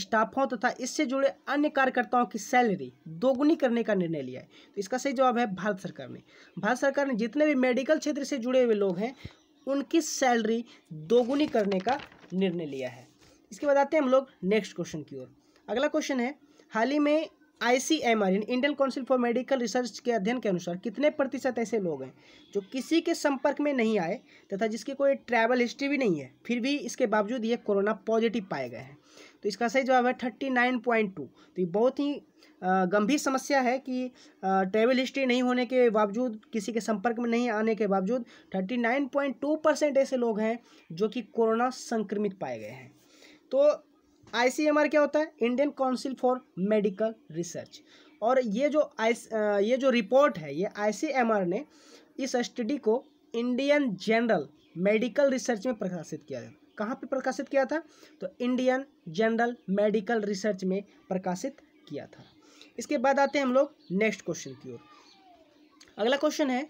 स्टाफों तथा तो इससे जुड़े अन्य कार्यकर्ताओं की सैलरी दोगुनी करने का निर्णय लिया है तो इसका सही जवाब है भारत सरकार ने भारत सरकार ने जितने भी मेडिकल क्षेत्र से जुड़े हुए लोग हैं उनकी सैलरी दोगुनी करने का निर्णय लिया है इसके बाद आते हैं हम लोग नेक्स्ट क्वेश्चन की ओर अगला क्वेश्चन है हाल ही में I C M R Indian council for medical research के अध्ययन के अनुसार कितने प्रतिशत ऐसे लोग हैं जो किसी के संपर्क में नहीं आए तथा जिसकी कोई ट्रैवल हिस्ट्री भी नहीं है फिर भी इसके बावजूद ये कोरोना पॉजिटिव पाए गए हैं तो इसका सही जवाब है थर्टी नाइन पॉइंट टू तो ये बहुत ही गंभीर समस्या है कि ट्रैवल हिस्ट्री नहीं होने के बावजूद किसी के संपर्क में नहीं आने के बावजूद thirty nine point two percent ऐसे लोग हैं जो कि कोरोना संक्रमित पाए गए हैं तो आई क्या होता है Indian council for medical research और ये जो आई ये जो रिपोर्ट है ये आई ने इस स्टडी को इंडियन जनरल मेडिकल रिसर्च में प्रकाशित किया था कहाँ पे प्रकाशित किया था तो इंडियन जनरल मेडिकल रिसर्च में प्रकाशित किया था इसके बाद आते हैं हम लोग नेक्स्ट क्वेश्चन की ओर अगला क्वेश्चन है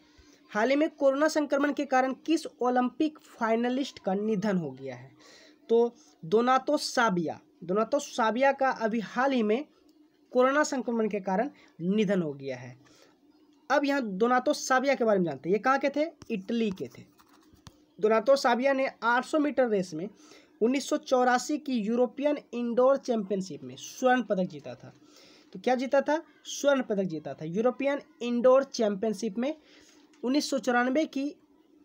हाल ही में कोरोना संक्रमण के कारण किस ओलंपिक फाइनलिस्ट का निधन हो गया है तो दोनातो साबिया दोनातो साबिया का अभी हाल ही में कोरोना संक्रमण के कारण निधन हो गया है अब यहाँ दोनातो साबिया के बारे में जानते हैं ये कहाँ के थे इटली के थे दोनातो साबिया ने 800 मीटर रेस में उन्नीस की यूरोपियन इंडोर चैंपियनशिप में स्वर्ण पदक जीता था तो क्या जीता था स्वर्ण पदक जीता था यूरोपियन इंडोर चैंपियनशिप में उन्नीस की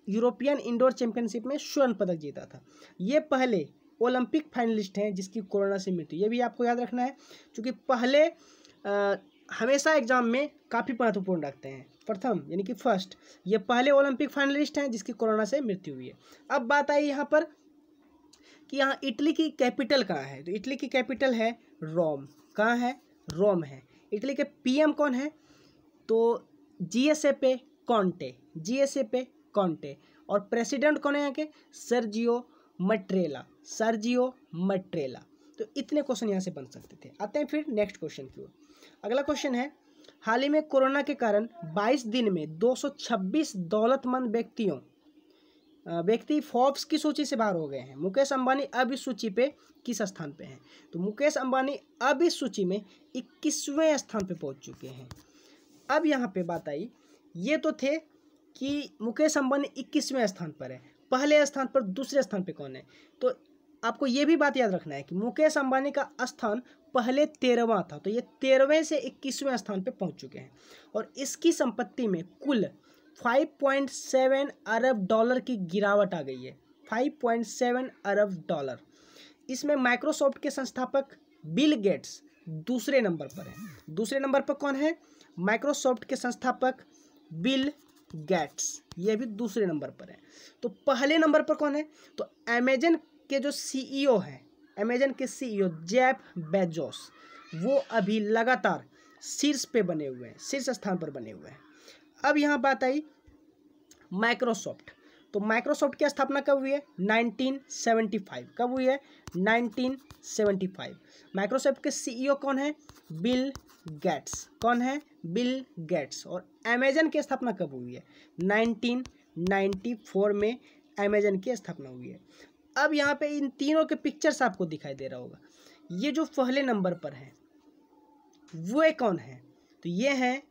यूरोपियन इंडोर चैंपियनशिप में स्वर्ण पदक जीता था ये पहले ओलंपिक फाइनलिस्ट हैं जिसकी कोरोना से मृत्यु ये भी आपको याद रखना है क्योंकि पहले आ, हमेशा एग्जाम में काफ़ी महत्वपूर्ण रखते हैं प्रथम यानी कि फर्स्ट ये पहले ओलंपिक फाइनलिस्ट हैं जिसकी कोरोना से मृत्यु हुई है अब बात आई यहाँ पर कि यहाँ इटली की कैपिटल कहाँ है तो इटली की कैपिटल है रोम कहाँ है रोम है इटली के पी कौन है तो जी एस ए पे कॉन्टे जी एस ए पे कॉन्टे और प्रेसिडेंट कौन है यहाँ के सरजियो मट्रेला सर्जियो मट्रेला तो इतने क्वेश्चन यहाँ से बन सकते थे आते हैं फिर नेक्स्ट क्वेश्चन की ओर अगला क्वेश्चन है हाल ही में कोरोना के कारण 22 दिन में 226 दौलतमंद व्यक्तियों व्यक्ति फॉर्ब्स की सूची से बाहर हो गए हैं मुकेश अंबानी अब इस सूची पे किस स्थान पे हैं तो मुकेश अंबानी अब इस सूची में इक्कीसवें स्थान पे पहुंच चुके हैं अब यहाँ पे बात आई ये तो थे कि मुकेश अंबानी इक्कीसवें स्थान पर है पहले स्थान पर दूसरे स्थान पर कौन है तो आपको ये भी बात याद रखना है कि मुकेश अंबानी का स्थान पहले तेरहवा था तो ये तेरहवें से इक्कीसवें स्थान पे पहुंच चुके हैं और इसकी संपत्ति में कुल 5.7 अरब डॉलर की गिरावट आ गई है 5.7 अरब डॉलर इसमें माइक्रोसॉफ्ट के संस्थापक बिल गेट्स दूसरे नंबर पर हैं दूसरे नंबर पर कौन है माइक्रोसॉफ्ट के संस्थापक बिल गेट्स ये भी दूसरे नंबर पर है तो पहले नंबर पर कौन है तो अमेजन के जो सीईओ e है अमेजन के सीईओ जेफ बेजोस वो अभी लगातार शीर्ष पे बने हुए हैं शीर्ष स्थान पर बने हुए हैं अब यहाँ बात आई माइक्रोसॉफ्ट तो माइक्रोसॉफ्ट की स्थापना कब हुई है 1975 कब हुई है 1975 माइक्रोसॉफ्ट के सीईओ e कौन है बिल गेट्स कौन है बिल गेट्स और अमेजन की स्थापना कब हुई है 1994 में अमेजन की स्थापना हुई है अब यहाँ पे इन तीनों के पिक्चर्स आपको दिखाई दे रहा होगा ये जो पहले नंबर पर है वो कौन है तो ये हैं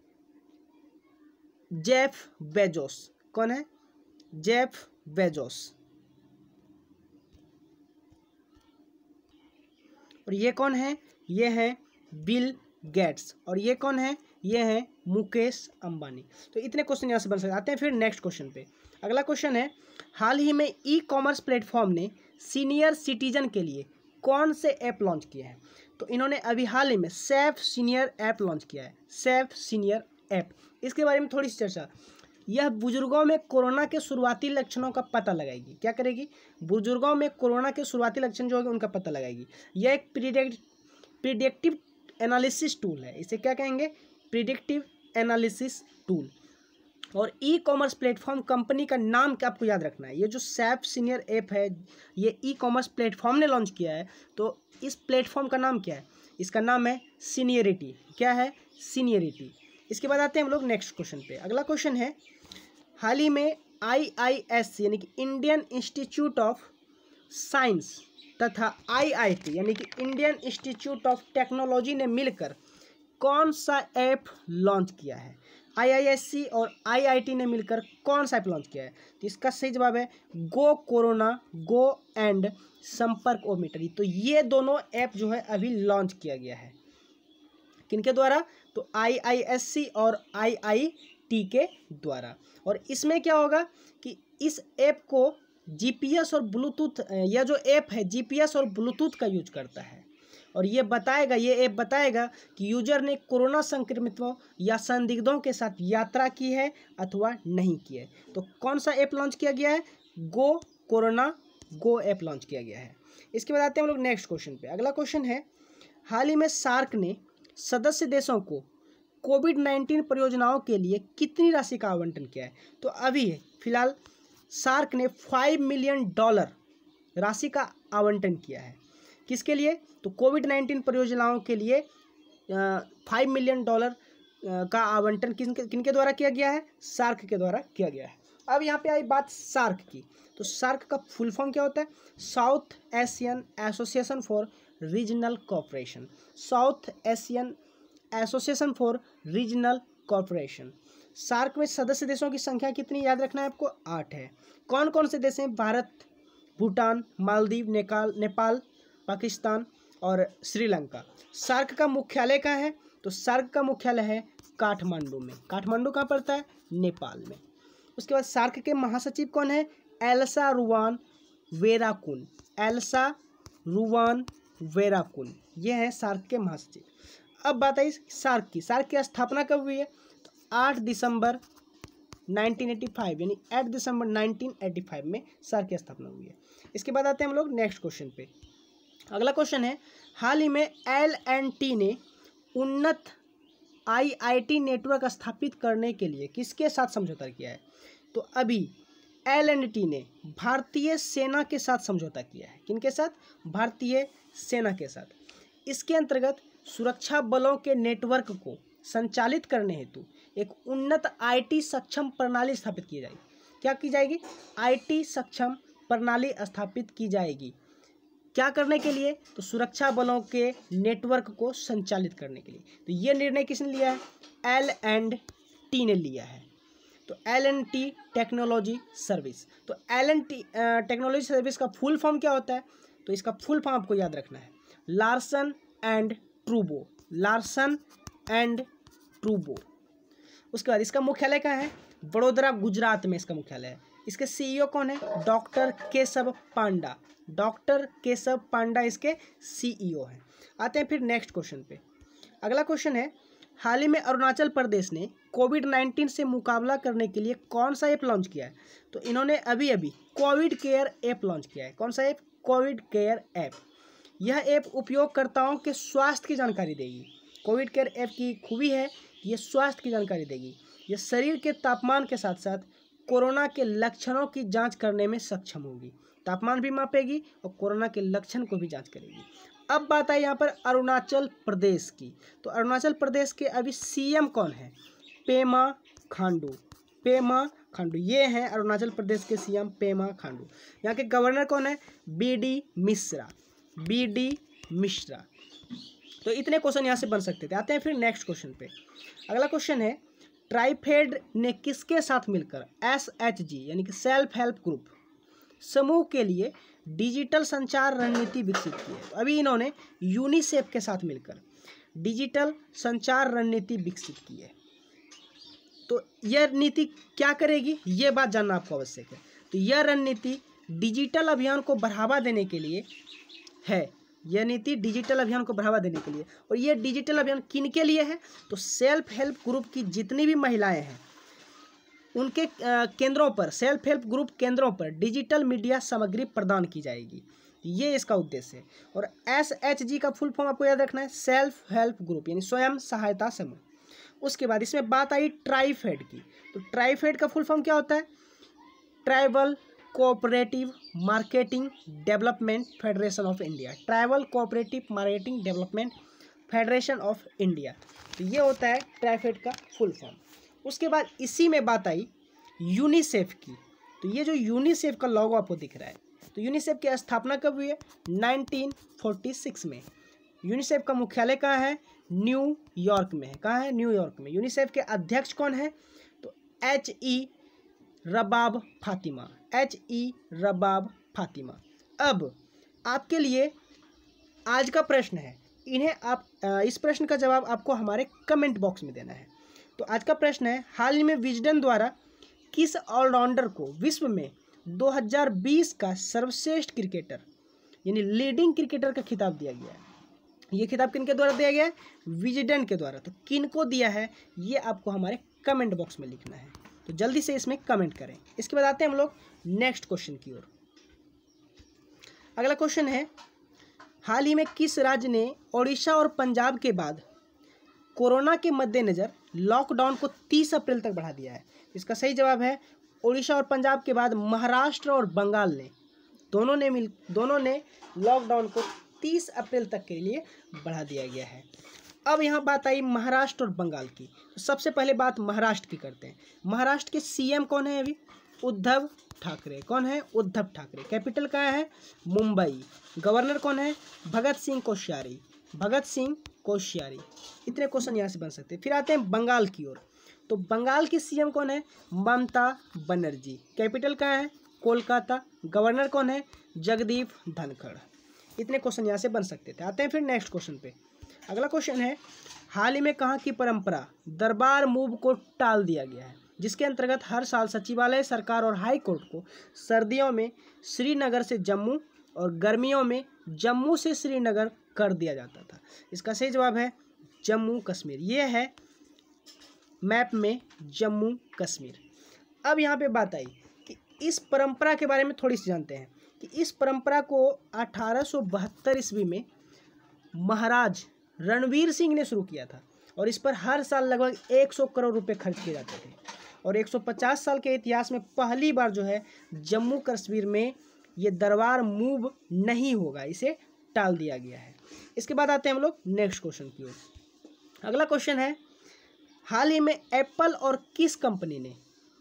जेफ बेजोस कौन है जेफ बेजोस और ये कौन है ये हैं बिल गेट्स और ये कौन है ये हैं मुकेश अंबानी तो इतने क्वेश्चन यहाँ से बन सकते आते हैं फिर नेक्स्ट क्वेश्चन पे अगला क्वेश्चन है हाल ही में ई कॉमर्स प्लेटफॉर्म ने सीनियर सिटीजन के लिए कौन से ऐप लॉन्च किए हैं तो इन्होंने अभी हाल ही में सेफ सीनियर ऐप लॉन्च किया है सेफ सीनियर ऐप इसके बारे में थोड़ी सी चर्चा यह बुजुर्गों में कोरोना के शुरुआती लक्षणों का पता लगाएगी क्या करेगी बुजुर्गों में कोरोना के शुरुआती लक्षण जो होंगे उनका पता लगाएगी यह एक प्रिडिक्ट प्रिडिक्टिव एनालिसिस टूल है इसे क्या कहेंगे प्रिडिक्टिव एनालिसिस टूल और ई कॉमर्स प्लेटफॉर्म कंपनी का नाम क्या आपको याद रखना है ये जो सैप सीनियर ऐप है ये ई कॉमर्स प्लेटफॉर्म ने लॉन्च किया है तो इस प्लेटफॉर्म का नाम क्या है इसका नाम है सीनियरिटी क्या है सीनियरिटी इसके बाद आते हैं हम लोग नेक्स्ट क्वेश्चन पे अगला क्वेश्चन है हाल ही में आईआईएस यानी कि इंडियन इंस्टीट्यूट ऑफ साइंस तथा आईआईटी यानी कि इंडियन इंस्टीट्यूट ऑफ टेक्नोलॉजी ने मिलकर कौन सा ऐप लॉन्च किया है आईआईएससी और आईआईटी ने मिलकर कौन सा ऐप लॉन्च किया है तो इसका सही जवाब है गो कोरोना गो एंड संपर्क ओमिटरी तो ये दोनों ऐप जो है अभी लॉन्च किया गया है किनके द्वारा तो आईआईएससी और आईआईटी के द्वारा और इसमें क्या होगा कि इस ऐप को जीपीएस और ब्लूटूथ यह जो ऐप है जीपीएस और ब्लूटूथ का यूज करता है और ये बताएगा ये ऐप बताएगा कि यूजर ने कोरोना संक्रमितों या संदिग्धों के साथ यात्रा की है अथवा नहीं की है तो कौन सा ऐप लॉन्च किया गया है go corona go app launch किया गया है इसके बाद आते हैं हम लोग नेक्स्ट क्वेश्चन पे अगला क्वेश्चन है हाल ही में सार्क ने सदस्य देशों को कोविड नाइन्टीन परियोजनाओं के लिए कितनी राशि का आवंटन किया है तो अभी फिलहाल सार्क ने फाइव मिलियन डॉलर राशि का आवंटन किया है किसके लिए तो कोविड नाइन्टीन परियोजनाओं के लिए फाइव मिलियन डॉलर का आवंटन किन किन के द्वारा किया गया है सार्क के द्वारा किया गया है अब यहाँ पे आई बात सार्क की तो सार्क का फुल फॉर्म क्या होता है south Asian association for regional cooperation south Asian association for regional cooperation SAARC में सदस्य देशों की संख्या कितनी याद रखना है आपको आठ है कौन कौन से देश हैं भारत भूटान मालदीव नेपाल नेपाल पाकिस्तान और श्रीलंका सार्क का मुख्यालय कहाँ है तो सार्क का मुख्यालय है काठमांडू में काठमांडू कहाँ पड़ता है नेपाल में उसके बाद सार्क के महासचिव कौन है एल्सा रुवान वेराकुन एल्सा रुवान वेराकुन ये हैं सार्क के महासचिव अब बात आई सार्क की सार्क की स्थापना कब हुई है तो आठ दिसंबर 1985 यानी 8 दिसंबर 1985 में सार्क की स्थापना हुई है इसके बाद आते हैं हम लोग नेक्स्ट क्वेश्चन पे अगला क्वेश्चन है हाल ही में एल एंड टी ने उन्नत आईआईटी नेटवर्क स्थापित करने के लिए किसके साथ समझौता किया है तो अभी एल एंड टी ने भारतीय सेना के साथ समझौता किया है किनके साथ भारतीय सेना के साथ इसके अंतर्गत सुरक्षा बलों के नेटवर्क को संचालित करने हेतु एक उन्नत आईटी सक्षम प्रणाली स्थापित की जाएगी क्या की जाएगी आईटी सक्षम प्रणाली स्थापित की जाएगी क्या करने के लिए तो सुरक्षा बलों के नेटवर्क को संचालित करने के लिए तो ये निर्णय किसने लिया है एल एंड टी ने लिया है तो L and T technology service तो L and T technology service का फुल फॉर्म क्या होता है तो इसका फुल फॉर्म आपको याद रखना है लार्सन एंड ट्रूबो लार्सन एंड ट्रूबो उसके बाद इसका मुख्यालय कहाँ है बड़ोदरा गुजरात में इसका मुख्यालय है इसके सीईओ e कौन है डॉक्टर केशव पांडा डॉक्टर केशव पांडा इसके सीईओ e हैं आते हैं फिर नेक्स्ट क्वेश्चन पे अगला क्वेश्चन है हाल ही में अरुणाचल प्रदेश ने कोविड नाइन्टीन से मुकाबला करने के लिए कौन सा ऐप लॉन्च किया है तो इन्होंने अभी अभी कोविड केयर ऐप लॉन्च किया है कौन सा ऐप कोविड केयर ऐप यह ऐप उपयोगकर्ताओं के स्वास्थ्य की जानकारी देगी कोविड केयर ऐप की खूबी है ये स्वास्थ्य की जानकारी देगी यह शरीर के तापमान के साथ साथ कोरोना के लक्षणों की जांच करने में सक्षम होगी तापमान भी मापेगी और कोरोना के लक्षण को भी जांच करेगी अब बात आई यहाँ पर अरुणाचल प्रदेश की तो अरुणाचल प्रदेश के अभी सीएम कौन है पेमा खांडू पेमा खांडू ये हैं अरुणाचल प्रदेश के सीएम पेमा खांडू यहाँ के गवर्नर कौन है बीडी मिश्रा बीडी मिश्रा तो इतने क्वेश्चन यहाँ से बन सकते थे आते हैं फिर नेक्स्ट क्वेश्चन पे अगला क्वेश्चन है ट्राइफेड ने किसके साथ मिलकर एस एच जी यानी कि सेल्फ हेल्प ग्रुप समूह के लिए डिजिटल संचार रणनीति विकसित की है अभी इन्होंने यूनिसेफ के साथ मिलकर डिजिटल संचार रणनीति विकसित की है तो यह नीति क्या करेगी ये बात जानना आपको आवश्यक है तो यह रणनीति डिजिटल अभियान को बढ़ावा देने के लिए है यह नीति डिजिटल अभियान को बढ़ावा देने के लिए और यह डिजिटल अभियान किन के लिए है तो सेल्फ हेल्प ग्रुप की जितनी भी महिलाएं हैं उनके केंद्रों पर सेल्फ हेल्प ग्रुप केंद्रों पर डिजिटल मीडिया सामग्री प्रदान की जाएगी ये इसका उद्देश्य है और एस एच जी का फुल फॉर्म आपको याद रखना है सेल्फ हेल्प ग्रुप यानी स्वयं सहायता समूह उसके बाद इसमें बात आई ट्राइफेड की तो ट्राइफेड का फुल फॉर्म क्या होता है tribal cooperative marketing development federation of India tribal cooperative marketing development federation of India तो ये होता है ट्राइफेड का फुल फॉर्म उसके बाद इसी में बात आई यूनिसेफ की तो ये जो यूनिसेफ का लॉगो आपको दिख रहा है तो यूनिसेफ की स्थापना कब हुई है 1946 में यूनिसेफ का मुख्यालय कहाँ है न्यूयॉर्क में है कहाँ है न्यूयॉर्क में यूनिसेफ के अध्यक्ष कौन है तो H E Rabab Fatima H E Rabab Fatima अब आपके लिए आज का प्रश्न है इन्हें आप इस प्रश्न का जवाब आपको हमारे कमेंट बॉक्स में देना है तो आज का प्रश्न है हाल ही में विजडन द्वारा किस ऑलराउंडर को विश्व में 2020 का सर्वश्रेष्ठ क्रिकेटर यानी लीडिंग क्रिकेटर का खिताब दिया गया है ये खिताब किन के द्वारा दिया गया है विजडन के द्वारा तो किन को दिया है ये आपको हमारे कमेंट बॉक्स में लिखना है तो जल्दी से इसमें कमेंट करें इसके बाद आते हैं हम लोग नेक्स्ट क्वेश्चन की ओर अगला क्वेश्चन है हाल ही में किस राज्य ने ओडिशा और पंजाब के बाद कोरोना के मद्देनज़र लॉकडाउन को तीस अप्रैल तक बढ़ा दिया है इसका सही जवाब है उड़ीसा और पंजाब के बाद महाराष्ट्र और बंगाल ने दोनों ने मिल दोनों ने लॉकडाउन को तीस अप्रैल तक के लिए बढ़ा दिया गया है अब यहाँ बात आई महाराष्ट्र और बंगाल की तो सबसे पहले बात महाराष्ट्र की करते हैं महाराष्ट्र के सी कौन है अभी उद्धव ठाकरे कौन है उद्धव ठाकरे कैपिटल कहाँ है मुंबई गवर्नर कौन है भगत सिंह कोश्यारी भगत सिंह कोश्यारी इतने क्वेश्चन यहाँ से बन सकते हैं फिर आते हैं बंगाल की ओर तो बंगाल की सीएम कौन है ममता बनर्जी कैपिटल कहाँ है कोलकाता गवर्नर कौन है जगदीप धनखड़ इतने क्वेश्चन यहाँ से बन सकते थे आते हैं फिर नेक्स्ट क्वेश्चन पे अगला क्वेश्चन है हाल ही में कहाँ की परंपरा दरबार मूव को टाल दिया गया है जिसके अंतर्गत हर साल सचिवालय सरकार और हाई कोर्ट को सर्दियों में श्रीनगर से जम्मू और गर्मियों में जम्मू से श्रीनगर कर दिया जाता था इसका सही जवाब है जम्मू कश्मीर ये है मैप में जम्मू कश्मीर अब यहाँ पे बात आई कि इस परंपरा के बारे में थोड़ी सी जानते हैं कि इस परंपरा को अठारह ईस्वी में महाराज रणवीर सिंह ने शुरू किया था और इस पर हर साल लगभग 100 करोड़ रुपए खर्च किए जाते थे और 150 साल के इतिहास में पहली बार जो है जम्मू कश्मीर में ये दरबार मूव नहीं होगा इसे टाल दिया गया है इसके बाद आते हैं हम लोग नेक्स्ट क्वेश्चन की ओर अगला क्वेश्चन है हाल ही में एप्पल और किस कंपनी ने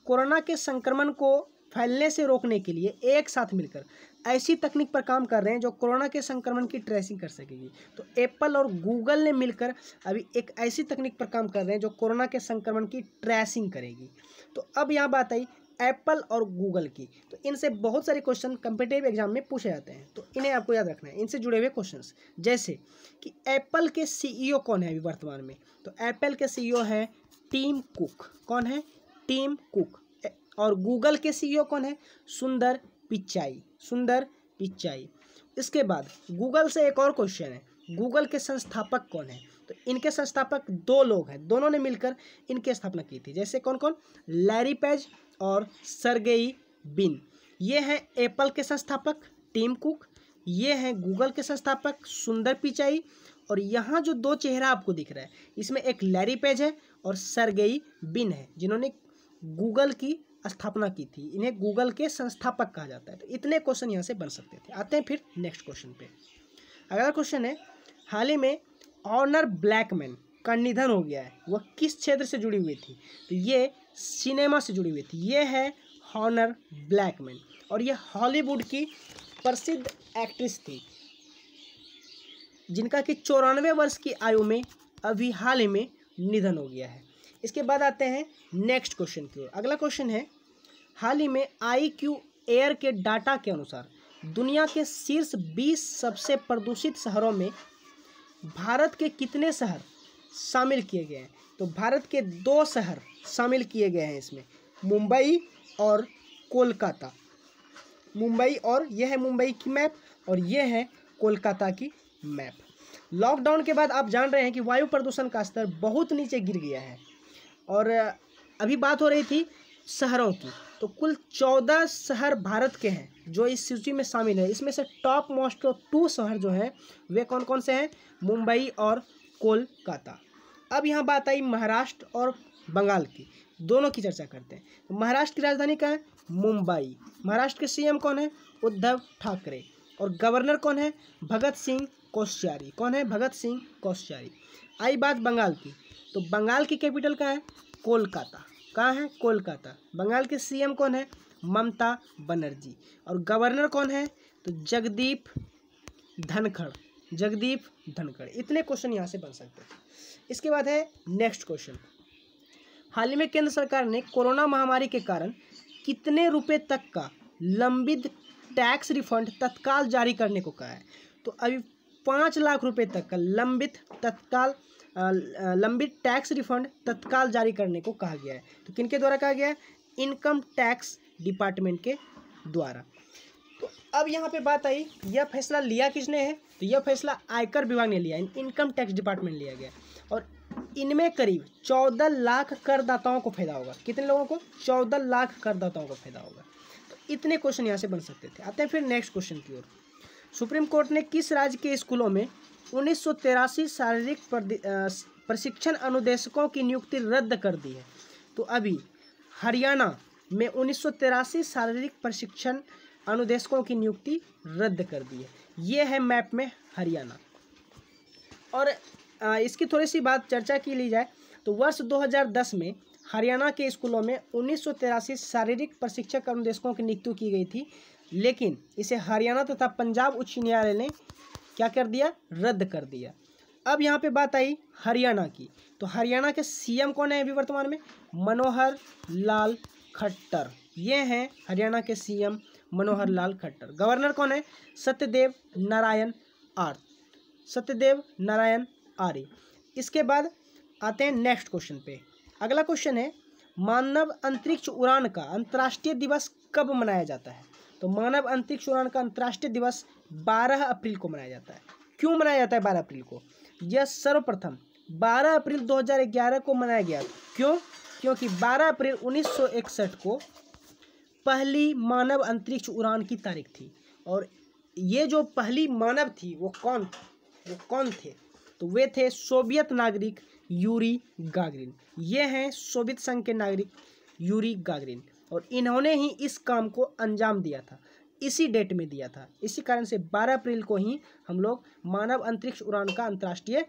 कोरोना के संक्रमण को फैलने से रोकने के लिए एक साथ मिलकर ऐसी तकनीक पर काम कर रहे हैं जो कोरोना के संक्रमण की ट्रेसिंग कर सकेगी तो एप्पल और गूगल ने मिलकर अभी एक ऐसी तकनीक पर काम कर रहे हैं जो कोरोना के संक्रमण की ट्रेसिंग करेगी तो अब यहाँ बात आई एप्पल और गूगल की तो इनसे बहुत सारे क्वेश्चन कंपिटेटिव एग्जाम में पूछे जाते हैं तो इन्हें आपको याद रखना है इनसे जुड़े हुए क्वेश्चन जैसे कि एप्पल के सीईओ e कौन है अभी वर्तमान में तो एप्पल के सीईओ e है टीम कुक कौन है टीम कुक और गूगल के सीईओ e कौन है सुंदर पिचाई सुंदर पिचाई इसके बाद गूगल से एक और क्वेश्चन है गूगल के संस्थापक कौन है तो इनके संस्थापक दो लोग हैं दोनों ने मिलकर इनकी स्थापना की थी जैसे कौन कौन लैरी पेज और सरगेई बिन ये हैं एप्पल के संस्थापक टीम कुक ये हैं गूगल के संस्थापक सुंदर पिचाई और यहाँ जो दो चेहरा आपको दिख रहा है इसमें एक लैरी पेज है और सरगेई बिन है जिन्होंने गूगल की स्थापना की थी इन्हें गूगल के संस्थापक कहा जाता है तो इतने क्वेश्चन यहाँ से बन सकते थे आते हैं फिर नेक्स्ट क्वेश्चन पे अगला क्वेश्चन है हाल ही में ऑनर ब्लैकमैन का निधन हो गया है वह किस क्षेत्र से जुड़ी हुई थी तो ये सिनेमा से जुड़ी हुई थी ये है हॉनर ब्लैकमैन और ये हॉलीवुड की प्रसिद्ध एक्ट्रेस थी जिनका कि चौरानवे वर्ष की आयु में अभी हाल ही में निधन हो गया है इसके बाद आते हैं नेक्स्ट क्वेश्चन की ओर अगला क्वेश्चन है हाल ही में आई क्यू एयर के डाटा के अनुसार दुनिया के शीर्ष 20 सबसे प्रदूषित शहरों में भारत के कितने शहर शामिल किए गए हैं तो भारत के दो शहर शामिल किए गए हैं इसमें मुंबई और कोलकाता मुंबई और यह है मुंबई की मैप और यह है कोलकाता की मैप लॉकडाउन के बाद आप जान रहे हैं कि वायु प्रदूषण का स्तर बहुत नीचे गिर गया है और अभी बात हो रही थी शहरों की तो कुल चौदह शहर भारत के हैं जो इस सूची में शामिल है इसमें से टॉप मोस्ट टू शहर जो हैं वे कौन कौन से हैं मुंबई और कोलकाता अब यहाँ बात आई महाराष्ट्र और बंगाल की दोनों की चर्चा करते हैं तो महाराष्ट्र की राजधानी कहाँ है मुंबई महाराष्ट्र के सीएम कौन है उद्धव ठाकरे और गवर्नर कौन है भगत सिंह कोश्यारी कौन है भगत सिंह कोश्यारी आई बात बंगाल की तो बंगाल की कैपिटल कहाँ है कोलकाता कहाँ है कोलकाता बंगाल के सी कौन है ममता बनर्जी और गवर्नर कौन है तो जगदीप धनखड़ जगदीप धनखड़ इतने क्वेश्चन यहाँ से बन सकते थे इसके बाद है नेक्स्ट क्वेश्चन हाल ही में केंद्र सरकार ने कोरोना महामारी के कारण कितने रुपए तक का लंबित टैक्स रिफंड तत्काल जारी करने को कहा है तो अभी पाँच लाख रुपए तक का लंबित तत्काल लंबित टैक्स रिफंड तत्काल जारी करने को कहा गया है तो किन के द्वारा कहा गया है इनकम टैक्स डिपार्टमेंट के द्वारा तो अब यहाँ पे बात आई यह फैसला लिया किसने है तो यह फैसला आयकर विभाग ने लिया इनकम टैक्स डिपार्टमेंट लिया गया और इनमें करीब चौदह लाख करदाताओं को फायदा होगा कितने लोगों को चौदह लाख करदाताओं को फायदा होगा तो इतने क्वेश्चन यहाँ से बन सकते थे आते हैं फिर नेक्स्ट क्वेश्चन की ओर सुप्रीम कोर्ट ने किस राज्य के स्कूलों में उन्नीस शारीरिक प्रशिक्षण अनुदेशकों की नियुक्ति रद्द कर दी है तो अभी हरियाणा में उन्नीस शारीरिक प्रशिक्षण अनुदेशकों की नियुक्ति रद्द कर दी है ये है मैप में हरियाणा और इसकी थोड़ी सी बात चर्चा की ली जाए तो वर्ष 2010 में हरियाणा के स्कूलों में उन्नीस शारीरिक प्रशिक्षक अनुदेशकों की नियुक्ति की गई थी लेकिन इसे हरियाणा तथा पंजाब उच्च न्यायालय ने क्या कर दिया रद्द कर दिया अब यहाँ पे बात आई हरियाणा की तो हरियाणा के सीएम कौन है अभी वर्तमान में मनोहर लाल खट्टर ये हैं हरियाणा के सीएम मनोहर लाल खट्टर गवर्नर कौन है सत्यदेव नारायण आर्य सत्यदेव नारायण आर्य इसके बाद आते हैं नेक्स्ट क्वेश्चन पे अगला क्वेश्चन है मानव अंतरिक्ष उड़ान का अंतर्राष्ट्रीय दिवस कब मनाया जाता है तो मानव अंतरिक्ष उड़ान का अंतर्राष्ट्रीय दिवस 12 अप्रैल को मनाया जाता है क्यों मनाया जाता है 12 अप्रैल को यह सर्वप्रथम 12 अप्रैल 2011 को मनाया गया क्यों क्योंकि 12 अप्रैल 1961 को पहली मानव अंतरिक्ष उड़ान की तारीख थी और ये जो पहली मानव थी वो कौन वो कौन थे तो वे थे सोवियत नागरिक यूरी गागरिन ये हैं सोवियत संघ के नागरिक यूरी गागरिन और इन्होंने ही इस काम को अंजाम दिया था इसी डेट में दिया था इसी कारण से 12 अप्रैल को ही हम लोग मानव अंतरिक्ष उड़ान का अंतर्राष्ट्रीय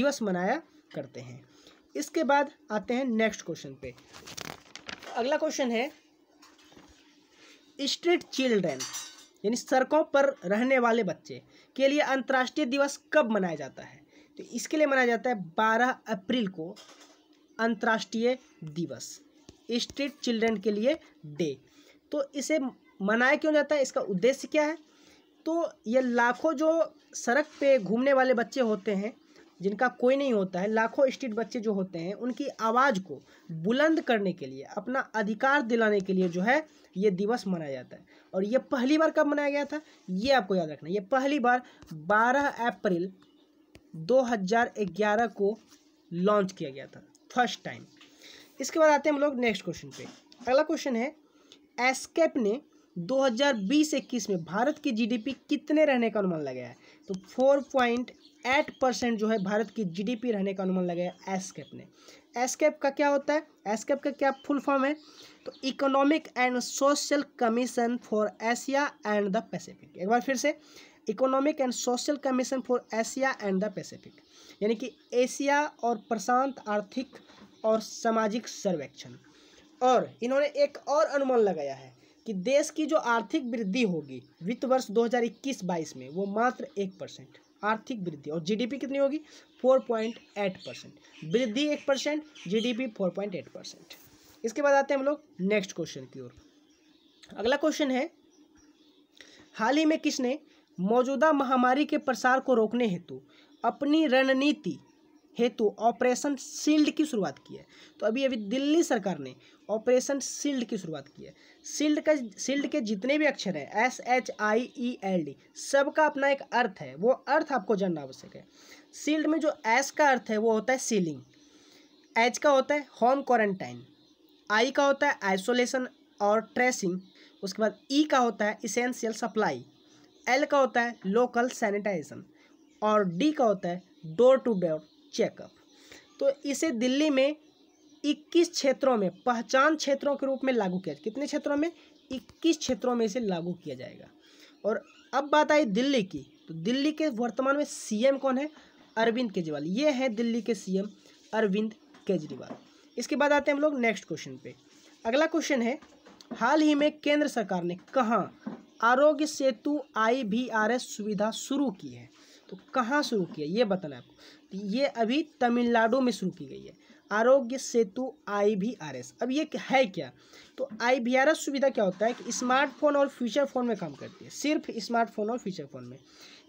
दिवस मनाया करते हैं इसके बाद आते हैं नेक्स्ट क्वेश्चन पे अगला क्वेश्चन है स्ट्रीट चिल्ड्रेन यानी सड़कों पर रहने वाले बच्चे के लिए अंतर्राष्ट्रीय दिवस कब मनाया जाता है तो इसके लिए मनाया जाता है बारह अप्रैल को अंतर्राष्ट्रीय दिवस स्ट्रीट चिल्ड्रेन के लिए डे तो इसे मनाया क्यों जाता है इसका उद्देश्य क्या है तो ये लाखों जो सड़क पे घूमने वाले बच्चे होते हैं जिनका कोई नहीं होता है लाखों स्ट्रीट बच्चे जो होते हैं उनकी आवाज़ को बुलंद करने के लिए अपना अधिकार दिलाने के लिए जो है ये दिवस मनाया जाता है और ये पहली बार कब मनाया गया था ये आपको याद रखना ये पहली बार 12 अप्रैल 2011 को लॉन्च किया गया था फर्स्ट टाइम इसके बाद आते हैं हम लोग नेक्स्ट क्वेश्चन पे अगला क्वेश्चन है एस्केप ने 2020-21 में भारत की जीडीपी कितने रहने का अनुमान लगाया है तो एट परसेंट जो है भारत की जीडीपी रहने का अनुमान लगाया एसकेप ने एसकेप का क्या होता है एसकेप का क्या फुल फॉर्म है तो economic and social commission for Asia and the Pacific एक बार फिर से economic and social commission for Asia and the Pacific यानी कि एशिया और प्रशांत आर्थिक और सामाजिक सर्वेक्षण और इन्होंने एक और अनुमान लगाया है कि देश की जो आर्थिक वृद्धि होगी वित्त वर्ष 2021-22 में वो मात्र एक परसेंट आर्थिक वृद्धि और जीडीपी कितनी होगी फोर पॉइंट एट परसेंट वृद्धि एक परसेंट जी फोर पॉइंट एट परसेंट इसके बाद आते हैं हम लोग नेक्स्ट क्वेश्चन की ओर अगला क्वेश्चन है हाल ही में किसने मौजूदा महामारी के प्रसार को रोकने हेतु अपनी रणनीति हेतु ऑपरेशन शील्ड की शुरुआत की है तो अभी अभी दिल्ली सरकार ने ऑपरेशन शील्ड की शुरुआत की है शील्ड का शील्ड के जितने भी अक्षर हैं S H I E L D सबका अपना एक अर्थ है वो अर्थ आपको जानना आवश्यक है शील्ड में जो एस का अर्थ है वो होता है सीलिंग एच का होता है होम क्वारंटाइन आई का होता है आइसोलेशन और ट्रेसिंग उसके बाद ई का होता है इसेंशियल सप्लाई एल का होता है लोकल सैनिटाइजेशन और डी का होता है डोर टू डोर चेकअप तो इसे दिल्ली में 21 क्षेत्रों में पहचान क्षेत्रों के रूप में लागू किया कितने क्षेत्रों में 21 क्षेत्रों में इसे लागू किया जाएगा और अब बात आई दिल्ली की तो दिल्ली के वर्तमान में सीएम कौन है अरविंद केजरीवाल ये है दिल्ली के सीएम अरविंद केजरीवाल इसके बाद आते हैं हम लोग नेक्स्ट क्वेश्चन पे अगला क्वेश्चन है हाल ही में केंद्र सरकार ने कहाँ आरोग्य सेतु आई सुविधा शुरू की है तो कहाँ शुरू किया ये बताना है आपको ये अभी तमिलनाडु में शुरू की गई है आरोग्य सेतु आईवीआरएस अब ये है क्या तो आईवीआरएस सुविधा क्या होता है कि स्मार्टफोन और फीचर फ़ोन में काम करती है सिर्फ स्मार्टफोन और फीचर फ़ोन में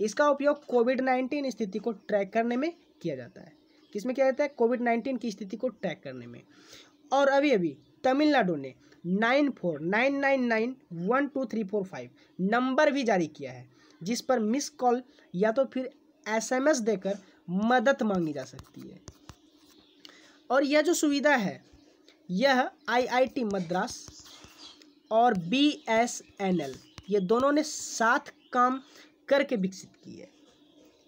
इसका उपयोग कोविड नाइन्टीन स्थिति को ट्रैक करने में किया जाता है किसमें किया जाता है कोविड नाइन्टीन की स्थिति को ट्रैक करने में और अभी अभी तमिलनाडु ने nine four nine nine nine one two three four five number भी जारी किया है जिस पर मिस कॉल या तो फिर एसएमएस देकर मदद मांगी जा सकती है और यह जो सुविधा है यह आईआईटी मद्रास और बीएसएनएल ये दोनों ने साथ काम करके विकसित की है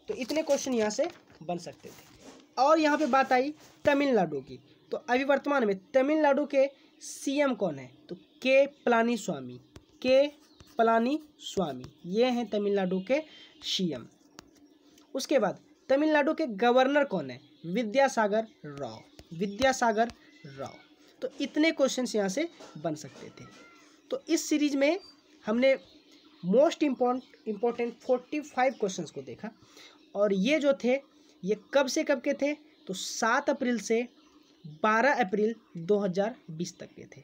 तो इतने क्वेश्चन यहाँ से बन सकते थे और यहाँ पे बात आई तमिलनाडु की तो अभी वर्तमान में तमिलनाडु के सीएम कौन है तो के पलानी स्वामी के पलानी स्वामी ये हैं तमिलनाडु के सीएम उसके बाद तमिलनाडु के गवर्नर कौन है विद्यासागर राव विद्यासागर राव तो इतने क्वेश्चंस यहाँ से बन सकते थे तो इस सीरीज में हमने most import important forty five question को देखा और ये जो थे ये कब से कब के थे तो सात अप्रैल से बारह अप्रैल 2020 तक के थे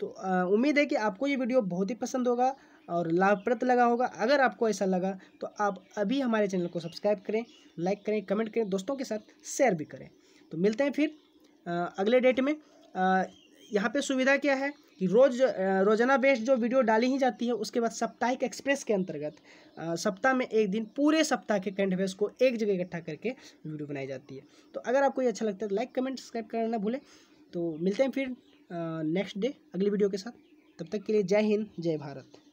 तो उम्मीद है कि आपको ये वीडियो बहुत ही पसंद होगा और लाभप्रद लगा होगा अगर आपको ऐसा लगा तो आप अभी हमारे चैनल को सब्सक्राइब करें लाइक करें कमेंट करें दोस्तों के साथ शेयर भी करें तो मिलते हैं फिर अगले डेट में यहाँ पे सुविधा क्या है कि रोज रोजाना बेस्ड जो वीडियो डाली ही जाती है उसके बाद साप्ताहिक एक्सप्रेस के अंतर्गत सप्ताह में एक दिन पूरे सप्ताह के करंट को एक जगह इकट्ठा करके वीडियो बनाई जाती है तो अगर आपको ये अच्छा लगता है तो लाइक कमेंट सब्सक्राइब करना ना भूलें तो मिलते हैं फिर नेक्स्ट डे अगली वीडियो के साथ तब तक के लिए जय हिंद जय भारत